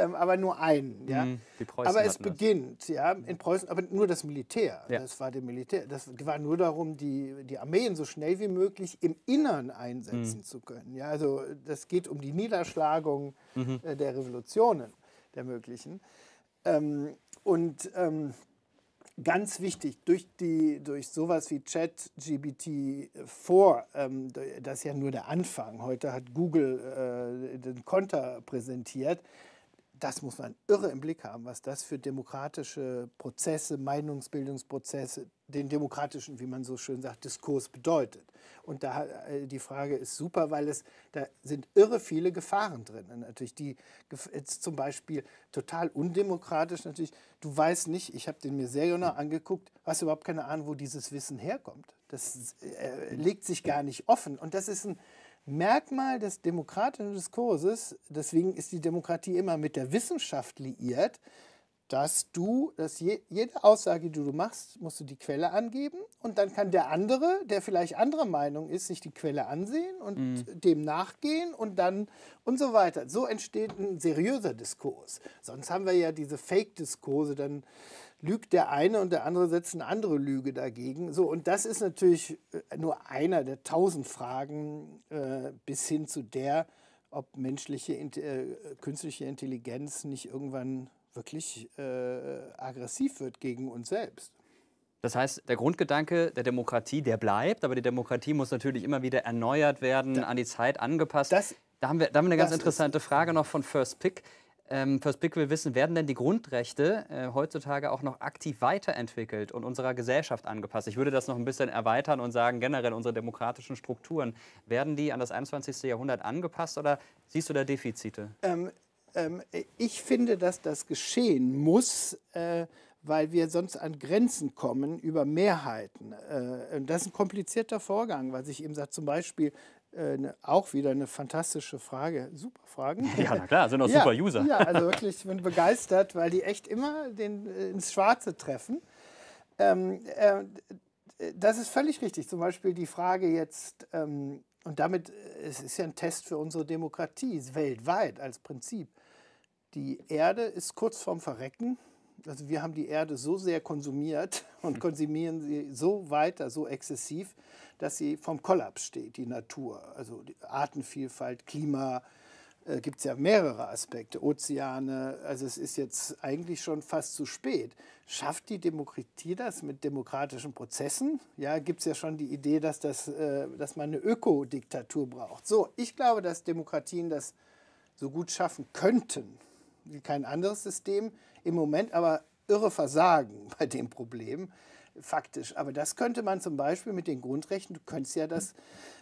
ähm, aber nur einen. Ja? Mhm. aber es beginnt, das. ja, in Preußen, aber nur das Militär. Ja. Das war dem Militär. Das war nur darum, die, die Armeen so schnell wie möglich im Innern einsetzen mhm. zu können. Ja? Also das geht um die Niederschlagung mhm. äh, der Revolutionen, der möglichen. Ähm, und ähm, ganz wichtig, durch, die, durch sowas wie chat gbt 4 ähm, das ist ja nur der Anfang, heute hat Google äh, den Konter präsentiert, das muss man irre im Blick haben, was das für demokratische Prozesse, Meinungsbildungsprozesse, den demokratischen, wie man so schön sagt, Diskurs bedeutet. Und da äh, die Frage ist super, weil es da sind irre viele Gefahren drin. natürlich die jetzt zum Beispiel total undemokratisch natürlich. Du weißt nicht, ich habe den mir sehr genau angeguckt, hast überhaupt keine Ahnung, wo dieses Wissen herkommt. Das äh, legt sich gar nicht offen. Und das ist ein Merkmal des demokratischen Diskurses, deswegen ist die Demokratie immer mit der Wissenschaft liiert, dass du, dass je, jede Aussage, die du machst, musst du die Quelle angeben und dann kann der andere, der vielleicht anderer Meinung ist, sich die Quelle ansehen und mhm. dem nachgehen und dann und so weiter. So entsteht ein seriöser Diskurs. Sonst haben wir ja diese Fake-Diskurse, dann lügt der eine und der andere setzt eine andere Lüge dagegen. So, und das ist natürlich äh, nur einer der tausend Fragen äh, bis hin zu der, ob menschliche, äh, künstliche Intelligenz nicht irgendwann wirklich äh, aggressiv wird gegen uns selbst. Das heißt, der Grundgedanke der Demokratie, der bleibt, aber die Demokratie muss natürlich immer wieder erneuert werden, da, an die Zeit angepasst. Das, da, haben wir, da haben wir eine ganz interessante Frage noch von First Pick ähm, First Pick will wissen, werden denn die Grundrechte äh, heutzutage auch noch aktiv weiterentwickelt und unserer Gesellschaft angepasst? Ich würde das noch ein bisschen erweitern und sagen, generell unsere demokratischen Strukturen, werden die an das 21. Jahrhundert angepasst oder siehst du da Defizite? Ähm, ähm, ich finde, dass das geschehen muss. Äh weil wir sonst an Grenzen kommen über Mehrheiten. Äh, das ist ein komplizierter Vorgang, was ich eben sagte. Zum Beispiel äh, ne, auch wieder eine fantastische Frage. Super Fragen. Ja, na klar, sind auch ja, super User. Ja, also wirklich, ich bin begeistert, weil die echt immer den, äh, ins Schwarze treffen. Ähm, äh, das ist völlig richtig. Zum Beispiel die Frage jetzt, ähm, und damit äh, es ist ja ein Test für unsere Demokratie weltweit als Prinzip. Die Erde ist kurz vorm Verrecken also wir haben die Erde so sehr konsumiert und hm. konsumieren sie so weiter, so exzessiv, dass sie vom Kollaps steht, die Natur. Also die Artenvielfalt, Klima, äh, gibt es ja mehrere Aspekte, Ozeane. Also es ist jetzt eigentlich schon fast zu spät. Schafft die Demokratie das mit demokratischen Prozessen? Ja, gibt es ja schon die Idee, dass, das, äh, dass man eine Ökodiktatur braucht. So, ich glaube, dass Demokratien das so gut schaffen könnten wie kein anderes System im Moment aber irre Versagen bei dem Problem faktisch. Aber das könnte man zum Beispiel mit den Grundrechten, du könntest ja das,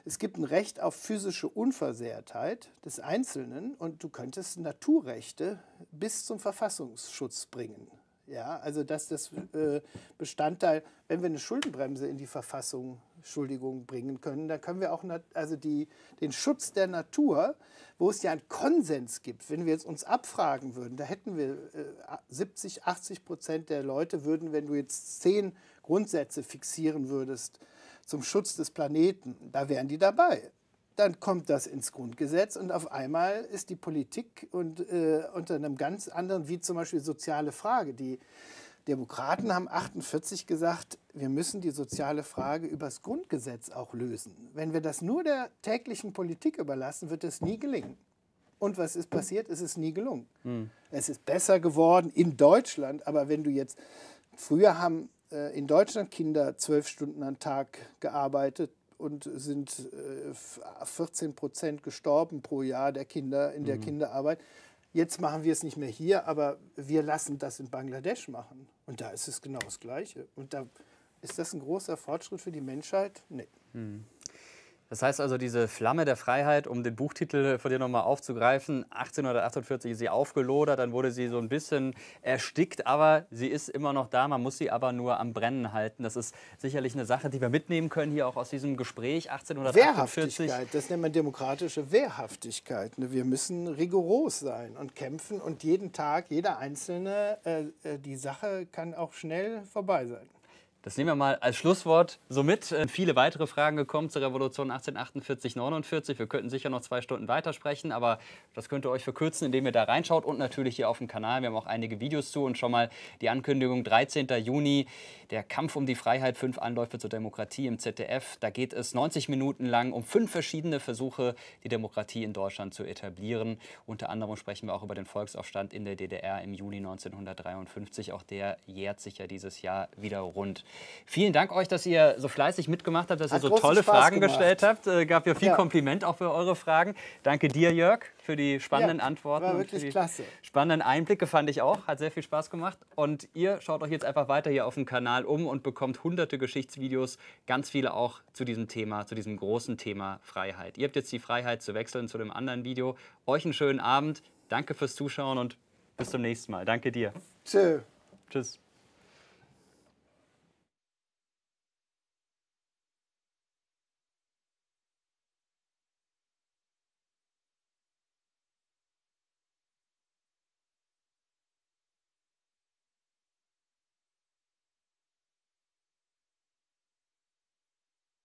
es gibt ein Recht auf physische Unversehrtheit des Einzelnen und du könntest Naturrechte bis zum Verfassungsschutz bringen. Ja, also dass das äh, Bestandteil, wenn wir eine Schuldenbremse in die Verfassung Anschuldigungen bringen können. Da können wir auch also die, den Schutz der Natur, wo es ja einen Konsens gibt, wenn wir jetzt uns abfragen würden, da hätten wir äh, 70, 80 Prozent der Leute würden, wenn du jetzt zehn Grundsätze fixieren würdest zum Schutz des Planeten, da wären die dabei. Dann kommt das ins Grundgesetz und auf einmal ist die Politik und, äh, unter einem ganz anderen, wie zum Beispiel soziale Frage, die Demokraten haben 48 gesagt, wir müssen die soziale Frage übers Grundgesetz auch lösen. Wenn wir das nur der täglichen Politik überlassen, wird es nie gelingen. Und was ist passiert? Es ist nie gelungen. Hm. Es ist besser geworden in Deutschland, aber wenn du jetzt, früher haben äh, in Deutschland Kinder zwölf Stunden am Tag gearbeitet und sind äh, 14 Prozent gestorben pro Jahr der Kinder in der hm. Kinderarbeit. Jetzt machen wir es nicht mehr hier, aber wir lassen das in Bangladesch machen. Und da ist es genau das Gleiche. Und da ist das ein großer Fortschritt für die Menschheit? Nee. Hm. Das heißt also, diese Flamme der Freiheit, um den Buchtitel von dir nochmal aufzugreifen, 1848 ist sie aufgelodert, dann wurde sie so ein bisschen erstickt, aber sie ist immer noch da, man muss sie aber nur am Brennen halten. Das ist sicherlich eine Sache, die wir mitnehmen können hier auch aus diesem Gespräch 1848. Wehrhaftigkeit, das nennt man demokratische Wehrhaftigkeit. Ne, wir müssen rigoros sein und kämpfen und jeden Tag, jeder Einzelne, äh, äh, die Sache kann auch schnell vorbei sein. Das nehmen wir mal als Schlusswort so mit. Äh, viele weitere Fragen gekommen zur Revolution 1848, 49. Wir könnten sicher noch zwei Stunden weitersprechen, aber das könnt ihr euch verkürzen, indem ihr da reinschaut und natürlich hier auf dem Kanal. Wir haben auch einige Videos zu und schon mal die Ankündigung 13. Juni, der Kampf um die Freiheit, fünf Anläufe zur Demokratie im ZDF. Da geht es 90 Minuten lang um fünf verschiedene Versuche, die Demokratie in Deutschland zu etablieren. Unter anderem sprechen wir auch über den Volksaufstand in der DDR im Juni 1953. Auch der jährt sich ja dieses Jahr wieder rund. Vielen Dank euch, dass ihr so fleißig mitgemacht habt, dass Hat ihr so tolle Spaß Fragen gemacht. gestellt habt. Äh, gab ja viel ja. Kompliment auch für eure Fragen. Danke dir, Jörg, für die spannenden ja, Antworten. War wirklich die klasse. Spannenden Einblicke fand ich auch. Hat sehr viel Spaß gemacht. Und ihr schaut euch jetzt einfach weiter hier auf dem Kanal um und bekommt hunderte Geschichtsvideos, ganz viele auch zu diesem Thema, zu diesem großen Thema Freiheit. Ihr habt jetzt die Freiheit zu wechseln zu dem anderen Video. Euch einen schönen Abend. Danke fürs Zuschauen und bis zum nächsten Mal. Danke dir. Tschö. Tschüss.